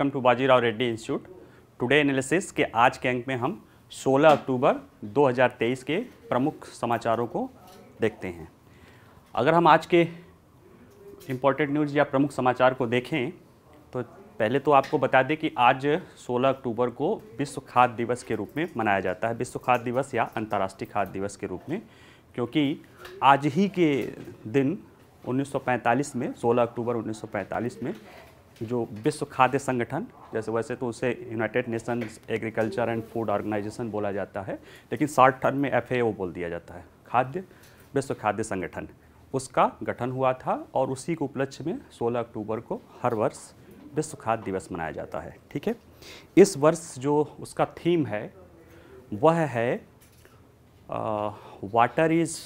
welcome to Bajirao Reddy institute today analysis के आज के अंक में हम 16 अक्टूबर 2023 के प्रमुख समाचारों को देखते हैं अगर हम आज के इम्पोर्टेंट न्यूज़ या प्रमुख समाचार को देखें तो पहले तो आपको बता दें कि आज 16 अक्टूबर को विश्व खाद्य दिवस के रूप में मनाया जाता है विश्व खाद्य दिवस या अंतर्राष्ट्रीय खाद्य दिवस के रूप में क्योंकि आज ही के दिन 1945 में 16 अक्टूबर 1945 में जो विश्व खाद्य संगठन जैसे वैसे तो उसे United Nations Agriculture and Food Organisation बोला जाता है लेकिन शॉर्ट टर्म में एफ बोल दिया जाता है खाद्य विश्व खाद्य संगठन उसका गठन हुआ था और उसी के उपलक्ष्य में 16 अक्टूबर को हर वर्ष विश्व खाद्य दिवस मनाया जाता है ठीक है इस वर्ष जो उसका थीम है वह है water is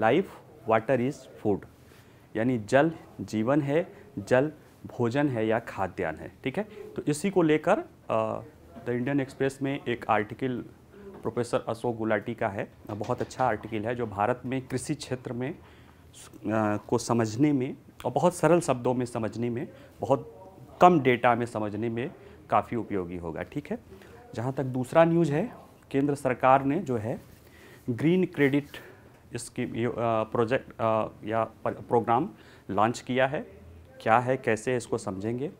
life water is food यानी जल जीवन है जल भोजन है या खाद्यान्न है ठीक है तो इसी को लेकर द इंडियन एक्सप्रेस में एक आर्टिकल प्रोफेसर अशोक गुलाटी का है बहुत अच्छा आर्टिकल है जो भारत में कृषि क्षेत्र में आ, को समझने में और बहुत सरल शब्दों में समझने में बहुत कम डेटा में समझने में काफ़ी उपयोगी होगा ठीक है जहाँ तक दूसरा न्यूज़ है केंद्र सरकार ने जो है ग्रीन क्रेडिट स्कीम प्रोजेक्ट या प्रोग्राम लॉन्च किया है क्या है कैसे इसको समझेंगे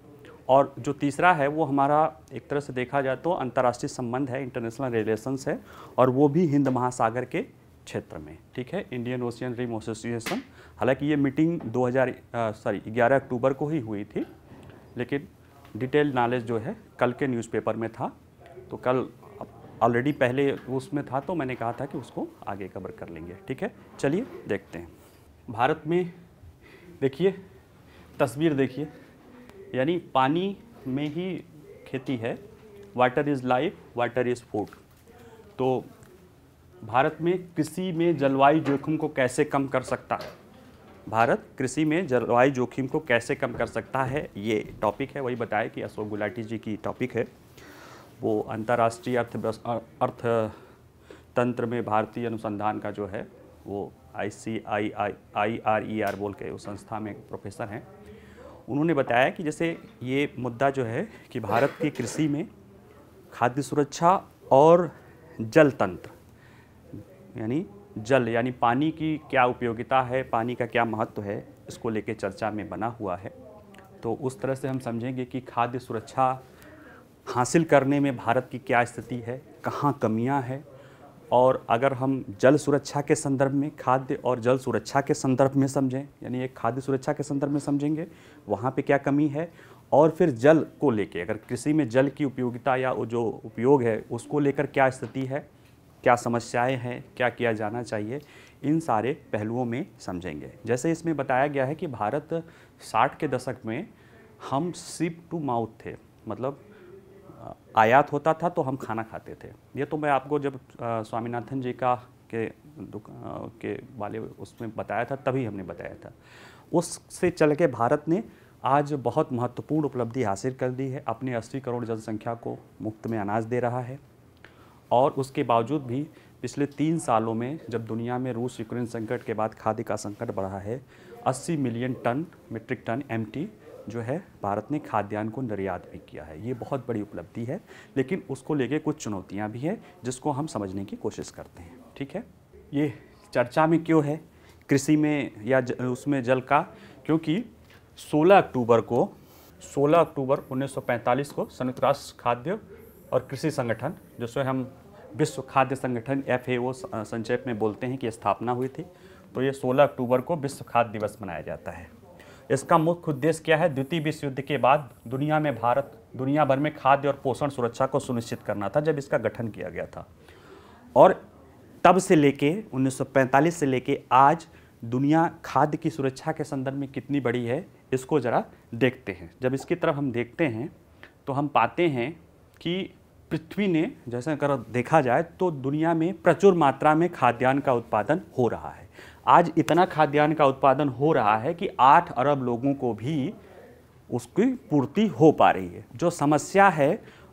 और जो तीसरा है वो हमारा एक तरह से देखा जाए तो अंतर्राष्ट्रीय संबंध है इंटरनेशनल रिलेशंस है और वो भी हिंद महासागर के क्षेत्र में ठीक है इंडियन ओशियन रिम एसोसिएशन हालांकि ये मीटिंग 2000 सॉरी 11 अक्टूबर को ही हुई थी लेकिन डिटेल नॉलेज जो है कल के न्यूज़पेपर में था तो कल ऑलरेडी पहले उसमें था तो मैंने कहा था कि उसको आगे कवर कर लेंगे ठीक है चलिए देखते हैं भारत में देखिए तस्वीर देखिए यानी पानी में ही खेती है water is life water is food तो भारत में कृषि में जलवायु जोखिम को कैसे कम कर सकता है भारत कृषि में जलवायु जोखिम को कैसे कम कर सकता है ये टॉपिक है वही बताया कि अशोक गुलाटी जी की टॉपिक है वो अंतर्राष्ट्रीय अर्थव्यवस्था तंत्र में भारतीय अनुसंधान का जो है वो आई सी आई आई आई आर ई आर बोल के उस संस्था में प्रोफेसर हैं उन्होंने बताया कि जैसे ये मुद्दा जो है कि भारत की कृषि में खाद्य सुरक्षा और जल तंत्र यानी जल यानी पानी की क्या उपयोगिता है पानी का क्या महत्व है इसको लेके चर्चा में बना हुआ है तो उस तरह से हम समझेंगे कि खाद्य सुरक्षा हासिल करने में भारत की क्या स्थिति है कहाँ कमियाँ हैं और अगर हम जल सुरक्षा के संदर्भ में खाद्य और जल सुरक्षा के संदर्भ में समझें यानी एक खाद्य सुरक्षा के संदर्भ में समझेंगे वहाँ पे क्या कमी है और फिर जल को लेके अगर कृषि में जल की उपयोगिता या जो उपयोग है उसको लेकर क्या स्थिति है क्या समस्याएं हैं क्या किया जाना चाहिए इन सारे पहलुओं में समझेंगे जैसे इसमें बताया गया है कि भारत साठ के दशक में हम सिप टू माउथ थे मतलब आयात होता था तो हम खाना खाते थे ये तो मैं आपको जब स्वामीनाथन जी का के के वाले उसमें बताया था तभी हमने बताया था उससे चल के भारत ने आज बहुत महत्वपूर्ण उपलब्धि हासिल कर दी है अपने 80 करोड़ जनसंख्या को मुफ्त में अनाज दे रहा है और उसके बावजूद भी पिछले तीन सालों में जब दुनिया में रूस यूक्रेन संकट के बाद खाद्य का संकट बढ़ा है 80 million ton metric ton MT जो है भारत ने खाद्यान्न को निर्यात भी किया है ये बहुत बड़ी उपलब्धि है लेकिन उसको लेके कुछ चुनौतियाँ भी हैं जिसको हम समझने की कोशिश करते हैं ठीक है ये चर्चा में क्यों है कृषि में या ज, उसमें जल का क्योंकि 16 अक्टूबर को 16 अक्टूबर 1945 को संयुक्त राष्ट्र खाद्य और कृषि संगठन जिससे हम विश्व खाद्य संगठन एफ संक्षेप में बोलते हैं कि स्थापना हुई थी तो ये 16 अक्टूबर को विश्व खाद्य दिवस मनाया जाता है इसका मुख्य उद्देश्य क्या है द्वितीय विश्व युद्ध के बाद दुनिया में भारत दुनिया भर में खाद्य और पोषण सुरक्षा को सुनिश्चित करना था जब इसका गठन किया गया था और तब से लेके 1945 से लेके आज दुनिया खाद्य की सुरक्षा के संदर्भ में कितनी बड़ी है इसको ज़रा देखते हैं जब इसकी तरफ हम देखते हैं तो हम पाते हैं कि पृथ्वी ने जैसे अगर देखा जाए तो दुनिया में प्रचुर मात्रा में खाद्यान्न का उत्पादन हो रहा है आज इतना खाद्यान्न का उत्पादन हो रहा है कि आठ अरब लोगों को भी उसकी पूर्ति हो पा रही है जो समस्या है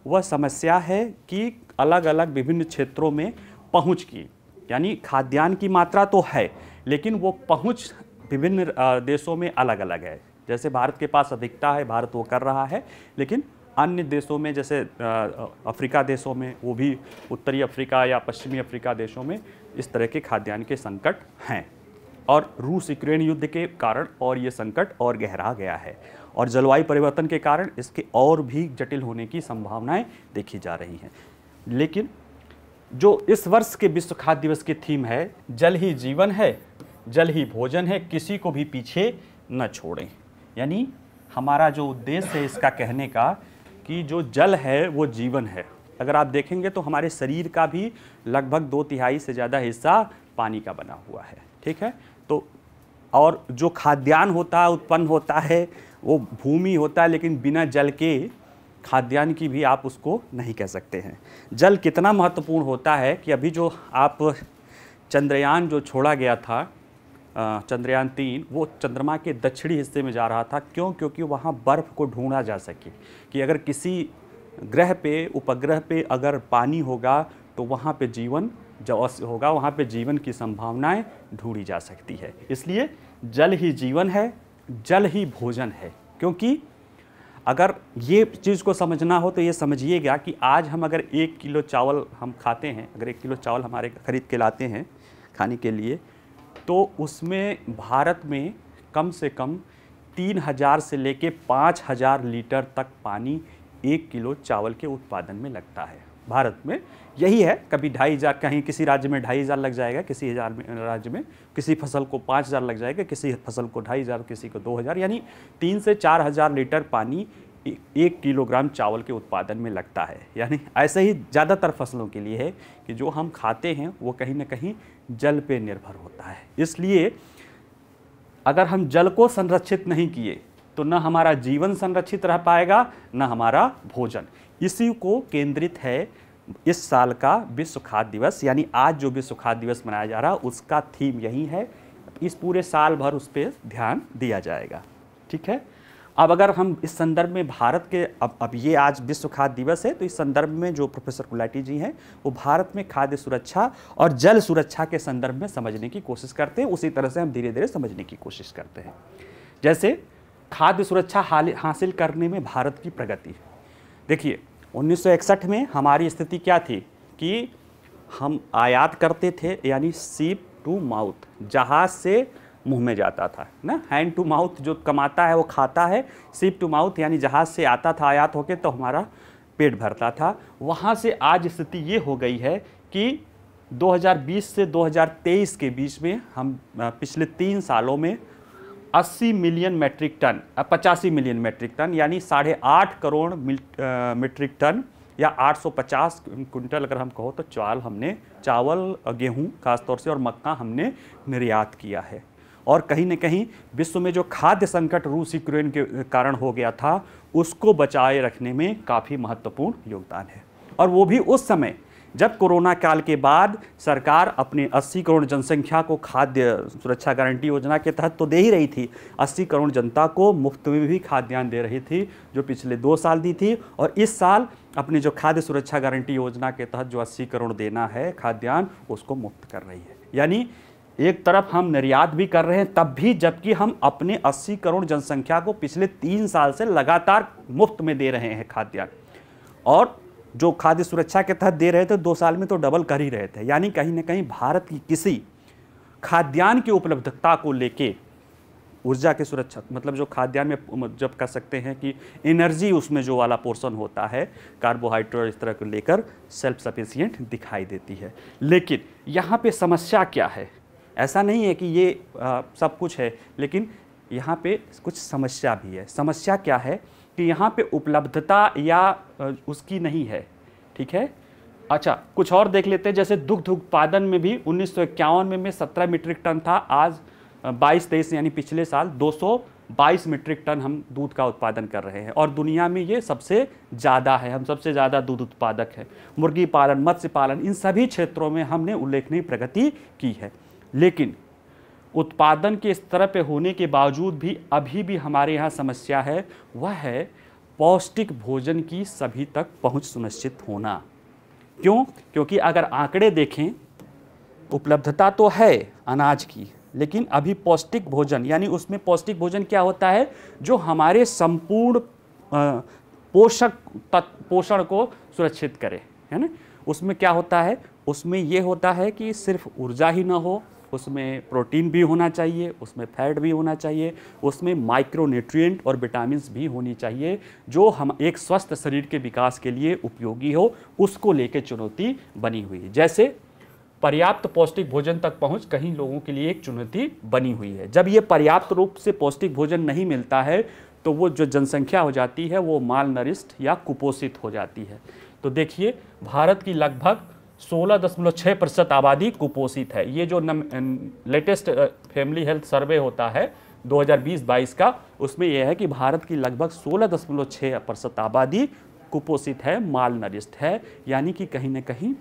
वह समस्या है कि अलग अलग विभिन्न क्षेत्रों में पहुंच की यानी खाद्यान्न की मात्रा तो है लेकिन वो पहुंच विभिन्न देशों में अलग अलग है जैसे भारत के पास अधिकता है भारत वो कर रहा है लेकिन अन्य देशों में जैसे अफ्रीका देशों में वो भी उत्तरी अफ्रीका या पश्चिमी अफ्रीका देशों में इस तरह के खाद्यान्न के संकट हैं और रूस यूक्रेन युद्ध के कारण और ये संकट और गहरा गया है और जलवायु परिवर्तन के कारण इसके और भी जटिल होने की संभावनाएं देखी जा रही हैं लेकिन जो इस वर्ष के विश्व खाद्य दिवस की थीम है जल ही जीवन है जल ही भोजन है किसी को भी पीछे न छोड़ें यानी हमारा जो उद्देश्य है इसका कहने का कि जो जल है वो जीवन है अगर आप देखेंगे तो हमारे शरीर का भी लगभग दो तिहाई से ज़्यादा हिस्सा पानी का बना हुआ है ठीक है तो और जो खाद्यान्न होता है उत्पन्न होता है वो भूमि होता है लेकिन बिना जल के खाद्यान्न की भी आप उसको नहीं कह सकते हैं जल कितना महत्वपूर्ण होता है कि अभी जो आप चंद्रयान जो छोड़ा गया था चंद्रयान तीन वो चंद्रमा के दक्षिणी हिस्से में जा रहा था क्यों क्योंकि वहाँ बर्फ़ को ढूंढा जा सके कि अगर किसी ग्रह पे उपग्रह पे अगर पानी होगा तो वहाँ पे जीवन जो होगा वहाँ पे जीवन की संभावनाएं ढूंढी जा सकती है इसलिए जल ही जीवन है जल ही भोजन है क्योंकि अगर ये चीज़ को समझना हो तो ये समझिएगा कि आज हम अगर एक किलो चावल हम खाते हैं अगर एक किलो चावल हमारे ख़रीद के लाते हैं खाने के लिए तो उसमें भारत में कम से कम तीन हज़ार से लेके पाँच हज़ार लीटर तक पानी एक किलो चावल के उत्पादन में लगता है भारत में यही है कभी ढाई हज़ार कहीं किसी राज्य में ढाई हज़ार लग जाएगा किसी हज़ार में राज्य में किसी फसल को पाँच हज़ार लग जाएगा किसी फसल को ढाई हज़ार किसी को दो हज़ार यानी तीन से चार हज़ार लीटर पानी एक किलोग्राम चावल के उत्पादन में लगता है यानी ऐसे ही ज़्यादातर फसलों के लिए है कि जो हम खाते हैं वो कहीं ना कहीं जल पर निर्भर होता है इसलिए अगर हम जल को संरक्षित नहीं किए तो न हमारा जीवन संरक्षित रह पाएगा न हमारा भोजन इसी को केंद्रित है इस साल का विश्व खाद्य दिवस यानी आज जो विश्व खाद्य दिवस मनाया जा रहा है उसका थीम यही है इस पूरे साल भर उस पर ध्यान दिया जाएगा ठीक है अब अगर हम इस संदर्भ में भारत के अब अब ये आज विश्व खाद्य दिवस है तो इस संदर्भ में जो प्रोफेसर गुलाटी जी हैं वो भारत में खाद्य सुरक्षा और जल सुरक्षा के संदर्भ में समझने की कोशिश करते हैं उसी तरह से हम धीरे धीरे समझने की कोशिश करते हैं जैसे खाद्य सुरक्षा हासिल करने में भारत की प्रगति देखिए 1961 में हमारी स्थिति क्या थी कि हम आयात करते थे यानी सीप टू माउथ जहाज़ से मुंह में जाता था ना हैंड टू माउथ जो कमाता है वो खाता है सीप टू माउथ यानी जहाज़ से आता था आयात होके तो हमारा पेट भरता था वहाँ से आज स्थिति ये हो गई है कि 2020 से 2023 के बीच में हम पिछले तीन सालों में 80 मिलियन मैट्रिक टन पचासी मिलियन मैट्रिक टन यानी साढ़े आठ करोड़ मीट्रिक टन या 850 क्विंटल अगर हम कहो तो चावल हमने चावल गेहूँ खासतौर से और मक्का हमने निर्यात किया है और कहीं न कहीं विश्व में जो खाद्य संकट रूस यूक्रेन के कारण हो गया था उसको बचाए रखने में काफ़ी महत्वपूर्ण योगदान है और वो भी उस समय जब कोरोना काल के बाद सरकार अपने 80 करोड़ जनसंख्या को खाद्य सुरक्षा गारंटी योजना के तहत तो दे ही रही थी 80 करोड़ जनता को मुफ्त में भी खाद्यान्न दे रही थी जो पिछले दो साल दी थी और इस साल अपनी जो खाद्य सुरक्षा गारंटी योजना के तहत जो 80 करोड़ देना है खाद्यान्न उसको मुफ्त कर रही है यानी एक तरफ हम निर्यात भी कर रहे हैं तब भी जबकि हम अपने अस्सी करोड़ जनसंख्या को पिछले तीन साल से लगातार मुफ्त में दे रहे हैं खाद्यान्न और जो खाद्य सुरक्षा के तहत दे रहे थे दो साल में तो डबल कर ही रहे थे यानी कहीं ना कहीं भारत की किसी खाद्यान्न की उपलब्धता को लेके ऊर्जा के सुरक्षा मतलब जो खाद्यान्न में जब कह सकते हैं कि एनर्जी उसमें जो वाला पोर्शन होता है कार्बोहाइड्रेट इस तरह को लेकर सेल्फ सफिशियंट दिखाई देती है लेकिन यहाँ पे समस्या क्या है ऐसा नहीं है कि ये आ, सब कुछ है लेकिन यहाँ पे कुछ समस्या भी है समस्या क्या है कि यहाँ पे उपलब्धता या उसकी नहीं है ठीक है अच्छा कुछ और देख लेते हैं जैसे दुग्ध उत्पादन में भी उन्नीस में में सत्रह मीट्रिक टन था आज 22 तेईस यानी पिछले साल 222 मीट्रिक टन हम दूध का उत्पादन कर रहे हैं और दुनिया में ये सबसे ज़्यादा है हम सबसे ज़्यादा दूध उत्पादक है मुर्गी पालन मत्स्य पालन इन सभी क्षेत्रों में हमने उल्लेखनीय प्रगति की है लेकिन उत्पादन के स्तर पे होने के बावजूद भी अभी भी हमारे यहाँ समस्या है वह है पौष्टिक भोजन की सभी तक पहुँच सुनिश्चित होना क्यों क्योंकि अगर आंकड़े देखें उपलब्धता तो है अनाज की लेकिन अभी पौष्टिक भोजन यानी उसमें पौष्टिक भोजन क्या होता है जो हमारे संपूर्ण पोषक तत्व पोषण को सुरक्षित करे है ना उसमें क्या होता है उसमें ये होता है कि सिर्फ ऊर्जा ही ना हो उसमें प्रोटीन भी होना चाहिए उसमें फैट भी होना चाहिए उसमें माइक्रोन्यूट्रिएंट और विटामिन भी होनी चाहिए जो हम एक स्वस्थ शरीर के विकास के लिए उपयोगी हो उसको लेके चुनौती बनी हुई है जैसे पर्याप्त पौष्टिक भोजन तक पहुंच कहीं लोगों के लिए एक चुनौती बनी हुई है जब ये पर्याप्त रूप से पौष्टिक भोजन नहीं मिलता है तो वो जो जनसंख्या हो जाती है वो माल या कुपोषित हो जाती है तो देखिए भारत की लगभग सोलह दशमलव छः प्रतिशत आबादी कुपोषित है ये जो लेटेस्ट फैमिली हेल्थ सर्वे होता है 2020-22 का उसमें यह है कि भारत की लगभग सोलह दशमलव छः प्रतिशत आबादी कुपोषित है माल नरिस्ट है यानी कि कहीं ना कहीं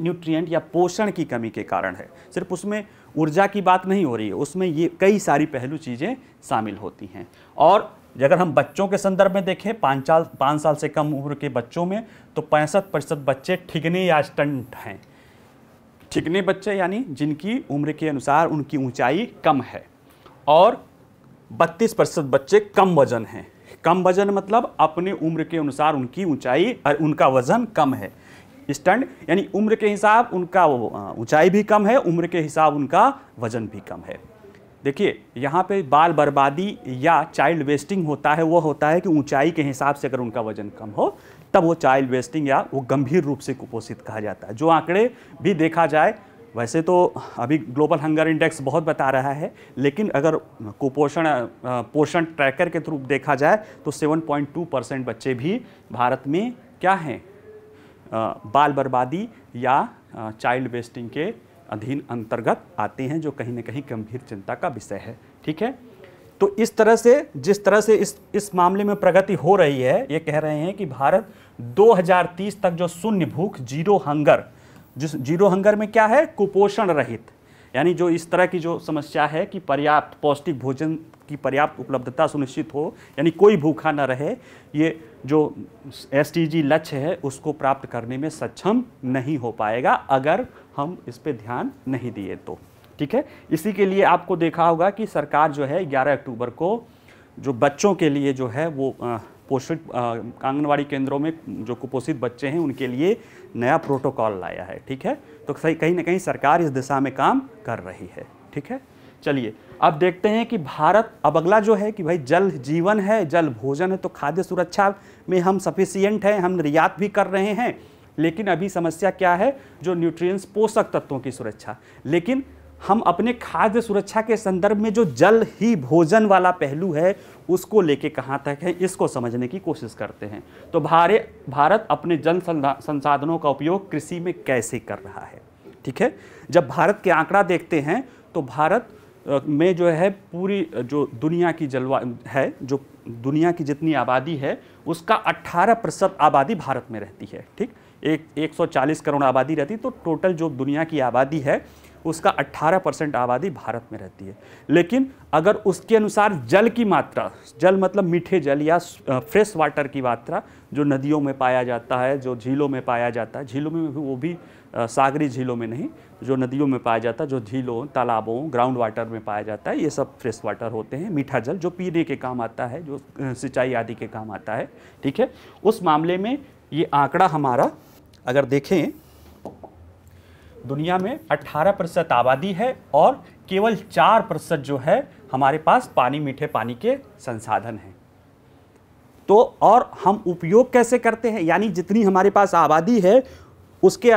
न्यूट्रिएंट या पोषण की कमी के कारण है सिर्फ उसमें ऊर्जा की बात नहीं हो रही है उसमें ये कई सारी पहलू चीज़ें शामिल होती हैं और अगर हम बच्चों के संदर्भ में देखें पाँच साल पाँच साल से कम उम्र के बच्चों में तो पैंसठ प्रतिशत बच्चे ठिगने या स्टंट हैं ठिकने बच्चे यानी जिनकी उम्र के अनुसार उनकी ऊंचाई कम है और 32 प्रतिशत बच्चे कम वजन हैं कम वजन मतलब अपने उम्र के अनुसार उनकी ऊंचाई और उनका वजन कम है स्टंट यानी उम्र के हिसाब उनका ऊंचाई भी कम है उम्र के हिसाब उनका वजन भी कम है देखिए यहाँ पे बाल बर्बादी या चाइल्ड वेस्टिंग होता है वो होता है कि ऊंचाई के हिसाब से अगर उनका वजन कम हो तब वो चाइल्ड वेस्टिंग या वो गंभीर रूप से कुपोषित कहा जाता है जो आंकड़े भी देखा जाए वैसे तो अभी ग्लोबल हंगर इंडेक्स बहुत बता रहा है लेकिन अगर कुपोषण पोषण ट्रैकर के थ्रू देखा जाए तो 7.2 परसेंट बच्चे भी भारत में क्या हैं बाल बर्बादी या चाइल्ड वेस्टिंग के अधीन अंतर्गत आते हैं जो कहीं ना कहीं गंभीर चिंता का विषय है ठीक है तो इस तरह से जिस तरह से इस इस मामले में प्रगति हो रही है ये कह रहे हैं कि भारत 2030 तक जो शून्य भूख जीरो हंगर जिस जीरो हंगर में क्या है कुपोषण रहित यानी जो इस तरह की जो समस्या है कि पर्याप्त पौष्टिक भोजन की पर्याप्त उपलब्धता सुनिश्चित हो यानी कोई भूखा न रहे ये जो एस लक्ष्य है उसको प्राप्त करने में सक्षम नहीं हो पाएगा अगर हम इस पर ध्यान नहीं दिए तो ठीक है इसी के लिए आपको देखा होगा कि सरकार जो है 11 अक्टूबर को जो बच्चों के लिए जो है वो पोषित आंगनबाड़ी केंद्रों में जो कुपोषित बच्चे हैं उनके लिए नया प्रोटोकॉल लाया है ठीक है तो सही कहीं ना कहीं सरकार इस दिशा में काम कर रही है ठीक है चलिए अब देखते हैं कि भारत अब अगला जो है कि भाई जल जीवन है जल भोजन है तो खाद्य सुरक्षा में हम सफिशियंट हैं हम निर्यात भी कर रहे हैं लेकिन अभी समस्या क्या है जो न्यूट्रिएंट्स पोषक तत्वों की सुरक्षा लेकिन हम अपने खाद्य सुरक्षा के संदर्भ में जो जल ही भोजन वाला पहलू है उसको लेके कहाँ तक है इसको समझने की कोशिश करते हैं तो भारत भारत अपने जल संसाधनों का उपयोग कृषि में कैसे कर रहा है ठीक है जब भारत के आंकड़ा देखते हैं तो भारत में जो है पूरी जो दुनिया की जलवा है जो दुनिया की जितनी आबादी है उसका 18 प्रतिशत आबादी भारत में रहती है ठीक एक 140 करोड़ आबादी रहती तो टोटल जो दुनिया की आबादी है उसका 18 परसेंट आबादी भारत में रहती है लेकिन अगर उसके अनुसार जल की मात्रा जल मतलब मीठे जल या फ्रेश वाटर की मात्रा जो नदियों में पाया जाता है जो झीलों में पाया जाता है झीलों में भी वो भी सागरी झीलों में नहीं जो नदियों में पाया जाता है जो झीलों तालाबों ग्राउंड वाटर में पाया जाता है ये सब फ्रेश वाटर होते हैं मीठा जल जो पीने के काम आता है जो सिंचाई आदि के काम आता है ठीक है उस मामले में ये आंकड़ा हमारा अगर देखें दुनिया में 18 प्रतिशत आबादी है और केवल 4 प्रतिशत जो है हमारे पास पानी मीठे पानी के संसाधन हैं तो और हम उपयोग कैसे करते हैं यानी जितनी हमारे पास आबादी है उसके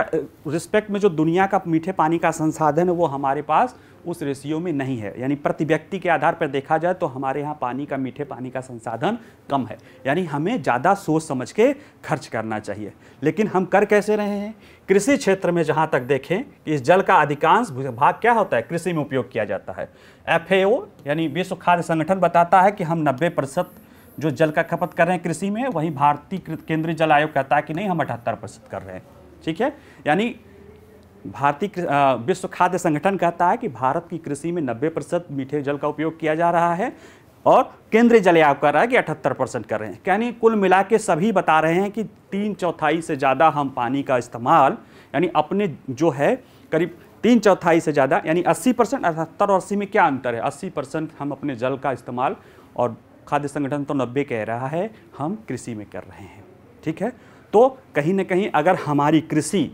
रिस्पेक्ट में जो दुनिया का मीठे पानी का संसाधन है वो हमारे पास उस रेशियो में नहीं है यानी प्रति व्यक्ति के आधार पर देखा जाए तो हमारे यहाँ पानी का मीठे पानी का संसाधन कम है यानी हमें ज़्यादा सोच समझ के खर्च करना चाहिए लेकिन हम कर कैसे रहे हैं कृषि क्षेत्र में जहाँ तक देखें कि इस जल का अधिकांश भाग क्या होता है कृषि में उपयोग किया जाता है एफ यानी विश्व खाद्य संगठन बताता है कि हम नब्बे प्रतिशत जो जल का खपत कर रहे हैं कृषि में वहीं भारतीय केंद्रीय जल आयोग कहता है कि नहीं हम अठहत्तर प्रतिशत कर रहे हैं ठीक है यानी भारतीय विश्व खाद्य संगठन कहता है कि भारत की कृषि में 90 प्रतिशत मीठे जल का उपयोग किया जा रहा है और केंद्रीय जल आयोग कह रहा है कि अठहत्तर परसेंट कर रहे हैं यानी कुल मिला के सभी बता रहे हैं कि तीन चौथाई से ज़्यादा हम पानी का इस्तेमाल यानी अपने जो है करीब तीन चौथाई से ज़्यादा यानी 80 परसेंट अठहत्तर और अस्सी में क्या अंतर है अस्सी परसेंट हम अपने जल का इस्तेमाल और खाद्य संगठन तो नब्बे कह रहा है हम कृषि में कर रहे हैं ठीक है तो कहीं ना कहीं अगर हमारी कृषि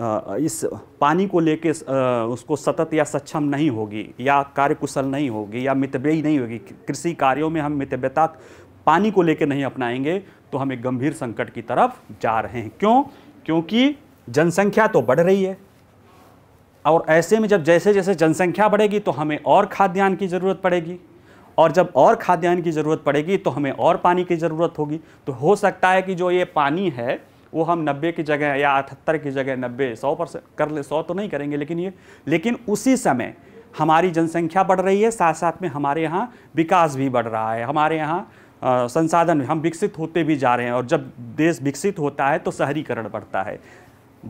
इस पानी को लेके उसको सतत या सक्षम नहीं होगी या कार्यकुशल नहीं होगी या मितव्ययी नहीं होगी कृषि कार्यों में हम मितव्यता पानी को लेके नहीं अपनाएंगे तो हम एक गंभीर संकट की तरफ जा रहे हैं क्यों क्योंकि जनसंख्या तो बढ़ रही है और ऐसे में जब जैसे जैसे जनसंख्या बढ़ेगी तो हमें और खाद्यान्न की ज़रूरत पड़ेगी और जब और खाद्यान्न की ज़रूरत पड़ेगी तो हमें और पानी की ज़रूरत होगी तो हो सकता है कि जो ये पानी है वो हम 90 की जगह या अठहत्तर की जगह 90 सौ परसेंट कर ले सौ तो नहीं करेंगे लेकिन ये लेकिन उसी समय हमारी जनसंख्या बढ़ रही है साथ साथ में हमारे यहाँ विकास भी बढ़ रहा है हमारे यहाँ संसाधन हम विकसित होते भी जा रहे हैं और जब देश विकसित होता है तो शहरीकरण बढ़ता है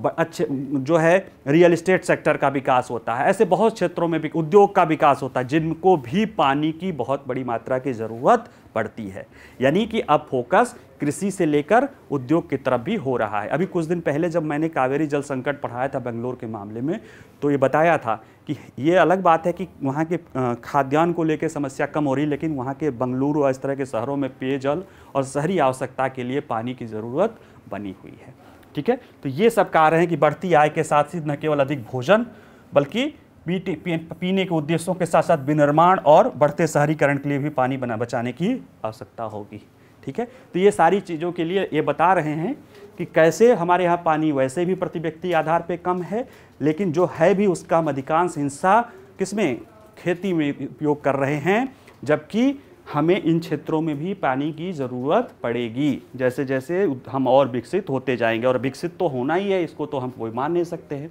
अच्छे जो है रियल इस्टेट सेक्टर का विकास होता है ऐसे बहुत क्षेत्रों में भी उद्योग का विकास होता है जिनको भी पानी की बहुत बड़ी मात्रा की ज़रूरत पड़ती है यानी कि अब फोकस कृषि से लेकर उद्योग की तरफ भी हो रहा है अभी कुछ दिन पहले जब मैंने कावेरी जल संकट पढ़ाया था बेंगलोर के मामले में तो ये बताया था कि ये अलग बात है कि वहाँ के खाद्यान्न को लेकर समस्या कम हो रही लेकिन वहाँ के बंगलुरु और इस तरह के शहरों में पेयजल और शहरी आवश्यकता के लिए पानी की ज़रूरत बनी हुई है ठीक है तो ये सब कारण हैं कि बढ़ती आय के साथ ही न केवल अधिक भोजन बल्कि पीटे पी, पीने के उद्देश्यों के साथ साथ विनिर्माण और बढ़ते शहरीकरण के लिए भी पानी बना बचाने की आवश्यकता होगी ठीक है तो ये सारी चीज़ों के लिए ये बता रहे हैं कि कैसे हमारे यहाँ पानी वैसे भी प्रति व्यक्ति आधार पर कम है लेकिन जो है भी उसका हम अधिकांश हिस्सा किसमें खेती में उपयोग कर रहे हैं जबकि हमें इन क्षेत्रों में भी पानी की ज़रूरत पड़ेगी जैसे जैसे हम और विकसित होते जाएंगे और विकसित तो होना ही है इसको तो हम कोई मान नहीं सकते हैं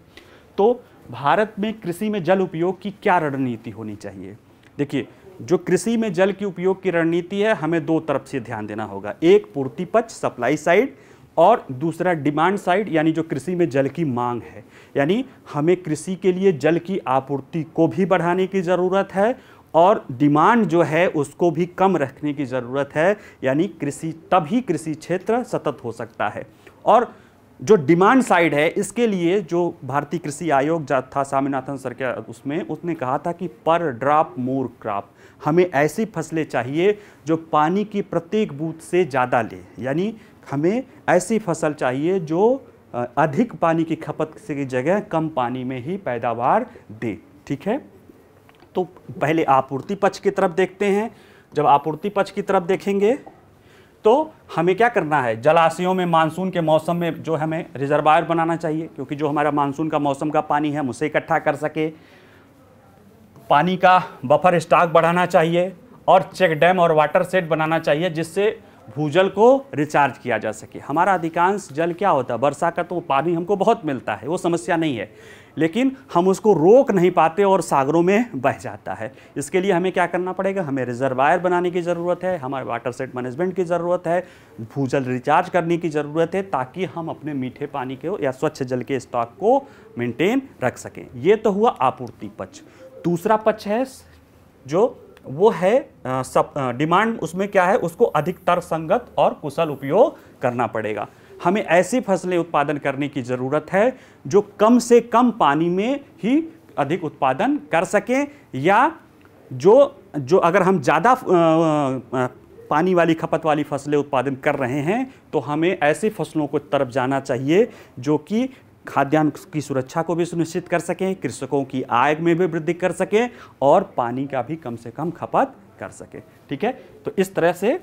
तो भारत में कृषि में जल उपयोग की क्या रणनीति होनी चाहिए देखिए जो कृषि में जल की उपयोग की रणनीति है हमें दो तरफ से ध्यान देना होगा एक पूर्ति पक्ष सप्लाई साइड और दूसरा डिमांड साइड यानी जो कृषि में जल की मांग है यानी हमें कृषि के लिए जल की आपूर्ति को भी बढ़ाने की ज़रूरत है और डिमांड जो है उसको भी कम रखने की ज़रूरत है यानी कृषि तभी कृषि क्षेत्र सतत हो सकता है और जो डिमांड साइड है इसके लिए जो भारतीय कृषि आयोग था स्वामीनाथन सर के उसमें उसने कहा था कि पर ड्राप मोर क्रॉप हमें ऐसी फसलें चाहिए जो पानी की प्रत्येक बूथ से ज़्यादा ले यानी हमें ऐसी फसल चाहिए जो अधिक पानी की खपत की जगह कम पानी में ही पैदावार दे ठीक है तो पहले आपूर्ति पक्ष की तरफ देखते हैं जब आपूर्ति पक्ष की तरफ देखेंगे तो हमें क्या करना है जलाशयों में मानसून के मौसम में जो हमें रिजर्वायर बनाना चाहिए क्योंकि जो हमारा मानसून का मौसम का पानी है हम उसे इकट्ठा कर सके पानी का बफर स्टॉक बढ़ाना चाहिए और चेक डैम और वाटर सेट बनाना चाहिए जिससे भूजल को रिचार्ज किया जा सके हमारा अधिकांश जल क्या होता है वर्षा का तो पानी हमको बहुत मिलता है वो समस्या नहीं है लेकिन हम उसको रोक नहीं पाते और सागरों में बह जाता है इसके लिए हमें क्या करना पड़ेगा हमें रिजर्वायर बनाने की ज़रूरत है हमारे वाटर सेट मैनेजमेंट की ज़रूरत है भूजल रिचार्ज करने की ज़रूरत है ताकि हम अपने मीठे पानी के या स्वच्छ जल के स्टॉक को मेंटेन रख सकें ये तो हुआ आपूर्ति पक्ष दूसरा पक्ष है जो वो है सब डिमांड उसमें क्या है उसको अधिकतर संगत और कुशल उपयोग करना पड़ेगा हमें ऐसी फसलें उत्पादन करने की ज़रूरत है जो कम से कम पानी में ही अधिक उत्पादन कर सकें या जो जो अगर हम ज़्यादा पानी वाली खपत वाली फसलें उत्पादन कर रहे हैं तो हमें ऐसी फसलों को तरफ जाना चाहिए जो कि खाद्यान्न की सुरक्षा को भी सुनिश्चित कर सकें कृषकों की आय में भी वृद्धि कर सकें और पानी का भी कम से कम खपत कर सकें ठीक है तो इस तरह से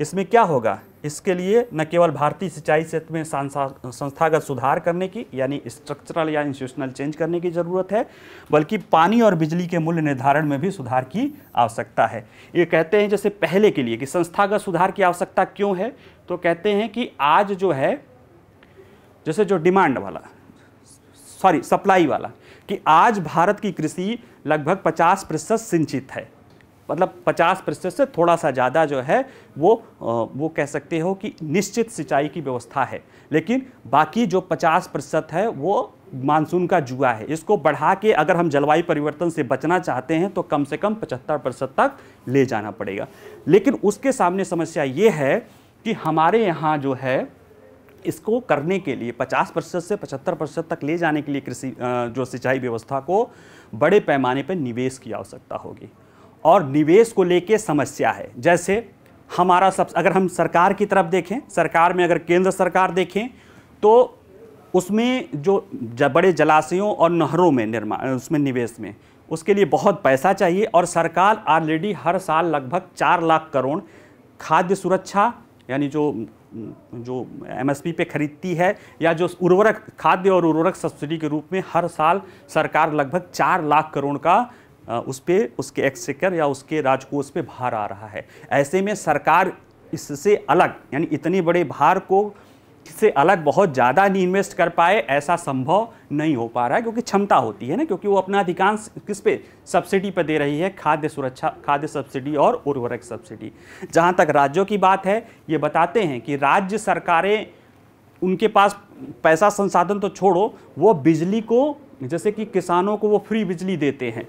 इसमें क्या होगा इसके लिए न केवल भारतीय सिंचाई क्षेत्र में संस्थागत सुधार करने की यानी स्ट्रक्चरल या इंस्टीट्यूशनल चेंज करने की ज़रूरत है बल्कि पानी और बिजली के मूल्य निर्धारण में भी सुधार की आवश्यकता है ये कहते हैं जैसे पहले के लिए कि संस्थागत सुधार की आवश्यकता क्यों है तो कहते हैं कि आज जो है जैसे जो डिमांड वाला सॉरी सप्लाई वाला कि आज भारत की कृषि लगभग 50 प्रतिशत सिंचित है मतलब 50 प्रतिशत से थोड़ा सा ज़्यादा जो है वो वो कह सकते हो कि निश्चित सिंचाई की व्यवस्था है लेकिन बाकी जो 50 प्रतिशत है वो मानसून का जुआ है इसको बढ़ा के अगर हम जलवायु परिवर्तन से बचना चाहते हैं तो कम से कम 75 प्रतिशत तक ले जाना पड़ेगा लेकिन उसके सामने समस्या ये है कि हमारे यहाँ जो है इसको करने के लिए 50 प्रतिशत से 75 प्रतिशत तक ले जाने के लिए कृषि जो सिंचाई व्यवस्था को बड़े पैमाने पर निवेश की आवश्यकता होगी और निवेश को लेके समस्या है जैसे हमारा सब अगर हम सरकार की तरफ देखें सरकार में अगर केंद्र सरकार देखें तो उसमें जो बड़े जलाशयों और नहरों में निर्माण उसमें निवेश में उसके लिए बहुत पैसा चाहिए और सरकार ऑलरेडी हर साल लगभग चार लाख करोड़ खाद्य सुरक्षा यानी जो जो एमएसपी पे खरीदती है या जो उर्वरक खाद्य और उर्वरक सब्सिडी के रूप में हर साल सरकार लगभग चार लाख करोड़ का उस पर उसके एक्सचेकर या उसके राजकोष पे भार आ रहा है ऐसे में सरकार इससे अलग यानी इतने बड़े भार को से अलग बहुत ज़्यादा नहीं इन्वेस्ट कर पाए ऐसा संभव नहीं हो पा रहा है क्योंकि क्षमता होती है ना क्योंकि वो अपना अधिकांश किस पे सब्सिडी पर दे रही है खाद्य सुरक्षा खाद्य सब्सिडी और उर्वरक सब्सिडी जहाँ तक राज्यों की बात है ये बताते हैं कि राज्य सरकारें उनके पास पैसा संसाधन तो छोड़ो वो बिजली को जैसे कि किसानों को वो फ्री बिजली देते हैं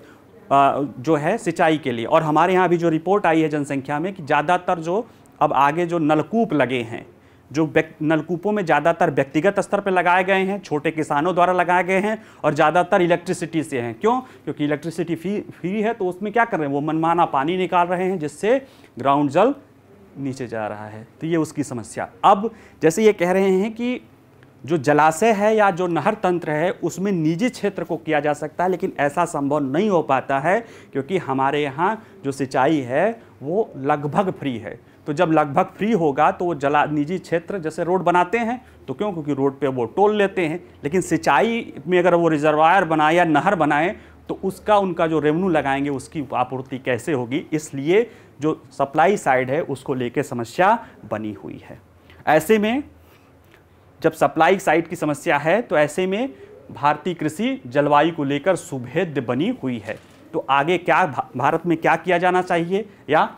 जो है सिंचाई के लिए और हमारे यहाँ अभी जो रिपोर्ट आई है जनसंख्या में कि ज़्यादातर जो अब आगे जो नलकूप लगे हैं जो नलकूपों में ज़्यादातर व्यक्तिगत स्तर पर लगाए गए हैं छोटे किसानों द्वारा लगाए गए हैं और ज़्यादातर इलेक्ट्रिसिटी से हैं क्यों क्योंकि इलेक्ट्रिसिटी फ्री फ्री है तो उसमें क्या कर रहे हैं वो मनमाना पानी निकाल रहे हैं जिससे ग्राउंड जल नीचे जा रहा है तो ये उसकी समस्या अब जैसे ये कह रहे हैं कि जो जलाशय है या जो नहर तंत्र है उसमें निजी क्षेत्र को किया जा सकता है लेकिन ऐसा संभव नहीं हो पाता है क्योंकि हमारे यहाँ जो सिंचाई है वो लगभग फ्री है तो जब लगभग फ्री होगा तो वो जला निजी क्षेत्र जैसे रोड बनाते हैं तो क्यों क्योंकि रोड पे वो टोल लेते हैं लेकिन सिंचाई में अगर वो रिजर्वायर बनाए या नहर बनाएँ तो उसका उनका जो रेवेन्यू लगाएंगे उसकी आपूर्ति कैसे होगी इसलिए जो सप्लाई साइड है उसको लेके समस्या बनी हुई है ऐसे में जब सप्लाई साइड की समस्या है तो ऐसे में भारतीय कृषि जलवायु को लेकर सुभेद्य बनी हुई है तो आगे क्या भारत में क्या किया जाना चाहिए या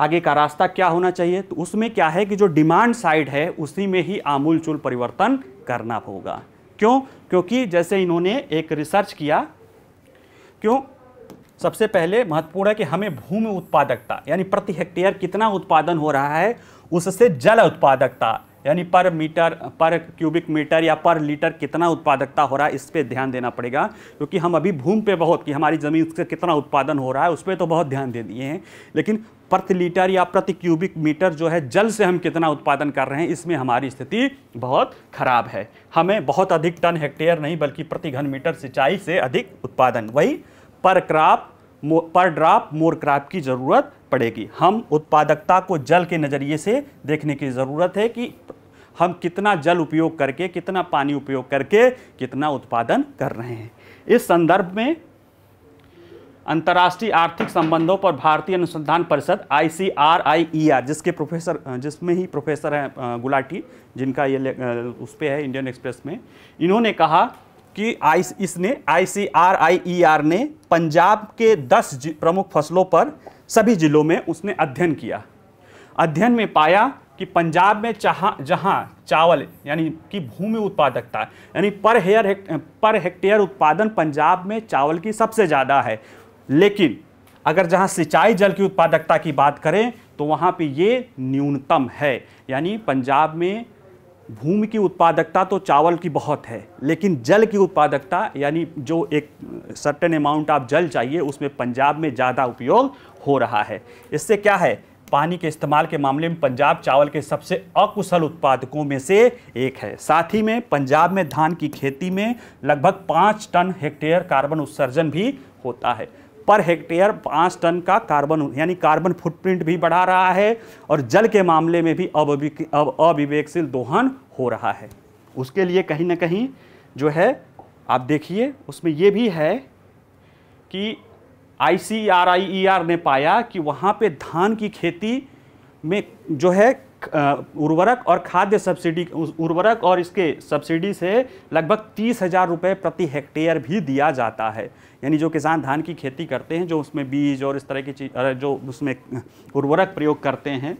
आगे का रास्ता क्या होना चाहिए तो उसमें क्या है कि जो डिमांड साइड है उसी में ही आमूलचूल परिवर्तन करना होगा क्यों क्योंकि जैसे इन्होंने एक रिसर्च किया क्यों सबसे पहले महत्वपूर्ण है कि हमें भूमि उत्पादकता यानी प्रति हेक्टेयर कितना उत्पादन हो रहा है उससे जल उत्पादकता यानी पर मीटर पर क्यूबिक मीटर या पर लीटर कितना उत्पादकता हो रहा है इस पर ध्यान देना पड़ेगा क्योंकि हम अभी भूमि पे बहुत कि हमारी ज़मीन से कितना उत्पादन हो रहा है उस पर तो बहुत ध्यान दे दिए हैं लेकिन प्रति लीटर या प्रति क्यूबिक मीटर जो है जल से हम कितना उत्पादन कर रहे हैं इसमें हमारी स्थिति बहुत खराब है हमें बहुत अधिक टन हेक्टेयर नहीं बल्कि प्रति घन मीटर सिंचाई से अधिक उत्पादन वही पर क्रॉप पर ड्राप मोर क्राप की ज़रूरत पड़ेगी हम उत्पादकता को जल के नज़रिए से देखने की ज़रूरत है कि हम कितना जल उपयोग करके कितना पानी उपयोग करके कितना उत्पादन कर रहे हैं इस संदर्भ में अंतर्राष्ट्रीय आर्थिक संबंधों पर भारतीय अनुसंधान परिषद I C R I E R जिसके प्रोफेसर जिसमें ही प्रोफेसर हैं गुलाटी जिनका ये उस पर है इंडियन एक्सप्रेस में इन्होंने कहा कि आई इसने आई C R I E are ने पंजाब के 10 प्रमुख फसलों पर सभी जिलों में उसने अध्ययन किया अध्ययन में पाया कि पंजाब में चहा जहाँ चावल यानी कि भूमि उत्पादकता यानी पर हेयर पर हेक्टेयर उत्पादन पंजाब में चावल की सबसे ज़्यादा है लेकिन अगर जहाँ सिंचाई जल की उत्पादकता की बात करें तो वहाँ पे ये न्यूनतम है यानी पंजाब में भूमि की उत्पादकता तो चावल की बहुत है लेकिन जल की उत्पादकता यानी जो एक सर्टेन अमाउंट आप जल चाहिए उसमें पंजाब में ज़्यादा उपयोग हो रहा है इससे क्या है पानी के इस्तेमाल के मामले में पंजाब चावल के सबसे अकुशल उत्पादकों में से एक है साथ ही में पंजाब में धान की खेती में लगभग पाँच टन हेक्टेयर कार्बन उत्सर्जन भी होता है पर हेक्टेयर पाँच टन का कार्बन यानी कार्बन फुटप्रिंट भी बढ़ा रहा है और जल के मामले में भी अविवेकशील दोहन हो रहा है उसके लिए कहीं ना कहीं जो है आप देखिए उसमें ये भी है कि आई C R I E are ने पाया कि वहाँ पे धान की खेती में जो है उर्वरक और खाद्य सब्सिडी उर्वरक और इसके सब्सिडी से लगभग तीस हज़ार रुपये प्रति हेक्टेयर भी दिया जाता है यानी जो किसान धान की खेती करते हैं जो उसमें बीज और इस तरह की चीज जो उसमें उर्वरक प्रयोग करते हैं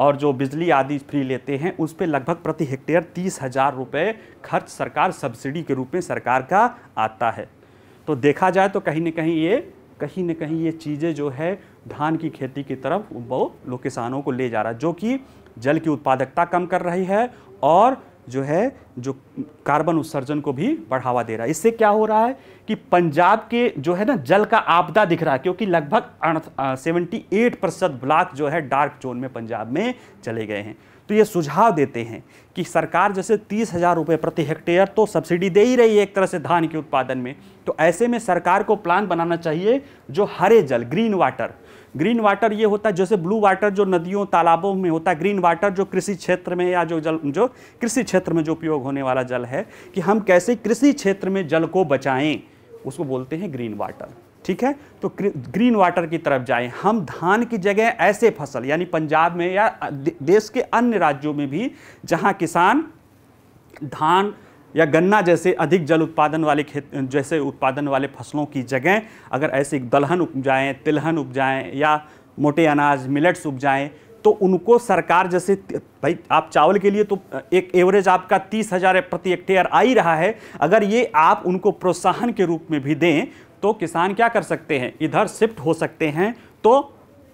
और जो बिजली आदि फ्री लेते हैं उस पर लगभग प्रति हेक्टेयर तीस हज़ार रुपये खर्च सरकार सब्सिडी के रूप में सरकार का आता है तो देखा जाए तो कहीं ना कहीं ये कहीं ना कहीं ये चीज़ें जो है धान की खेती की तरफ वो लोग किसानों को ले जा रहा है जो कि जल की उत्पादकता कम कर रही है और जो है जो कार्बन उत्सर्जन को भी बढ़ावा दे रहा है इससे क्या हो रहा है कि पंजाब के जो है ना जल का आपदा दिख रहा है क्योंकि लगभग सेवेंटी एट प्रतिशत ब्लॉक जो है डार्क जोन में पंजाब में चले गए हैं तो ये सुझाव देते हैं कि सरकार जैसे तीस हज़ार रुपये प्रति हेक्टेयर तो सब्सिडी दे ही रही है एक तरह से धान के उत्पादन में तो ऐसे में सरकार को प्लान बनाना चाहिए जो हरे जल ग्रीन वाटर ग्रीन वाटर ये होता है जैसे ब्लू वाटर जो नदियों तालाबों में होता है ग्रीन वाटर जो कृषि क्षेत्र में या जो जल जो कृषि क्षेत्र में जो उपयोग होने वाला जल है कि हम कैसे कृषि क्षेत्र में जल को बचाएं उसको बोलते हैं ग्रीन वाटर ठीक है तो ग्रीन वाटर की तरफ जाएं हम धान की जगह ऐसे फसल यानी पंजाब में या देश के अन्य राज्यों में भी जहाँ किसान धान या गन्ना जैसे अधिक जल उत्पादन वाले खेत जैसे उत्पादन वाले फसलों की जगह अगर ऐसे दलहन उपजाएं तिलहन उपजाएं या मोटे अनाज मिलेट्स उपजाएं तो उनको सरकार जैसे भाई आप चावल के लिए तो एक एवरेज आपका तीस हज़ार प्रति हेक्टेयर आ ही रहा है अगर ये आप उनको प्रोत्साहन के रूप में भी दें तो किसान क्या कर सकते हैं इधर शिफ्ट हो सकते हैं तो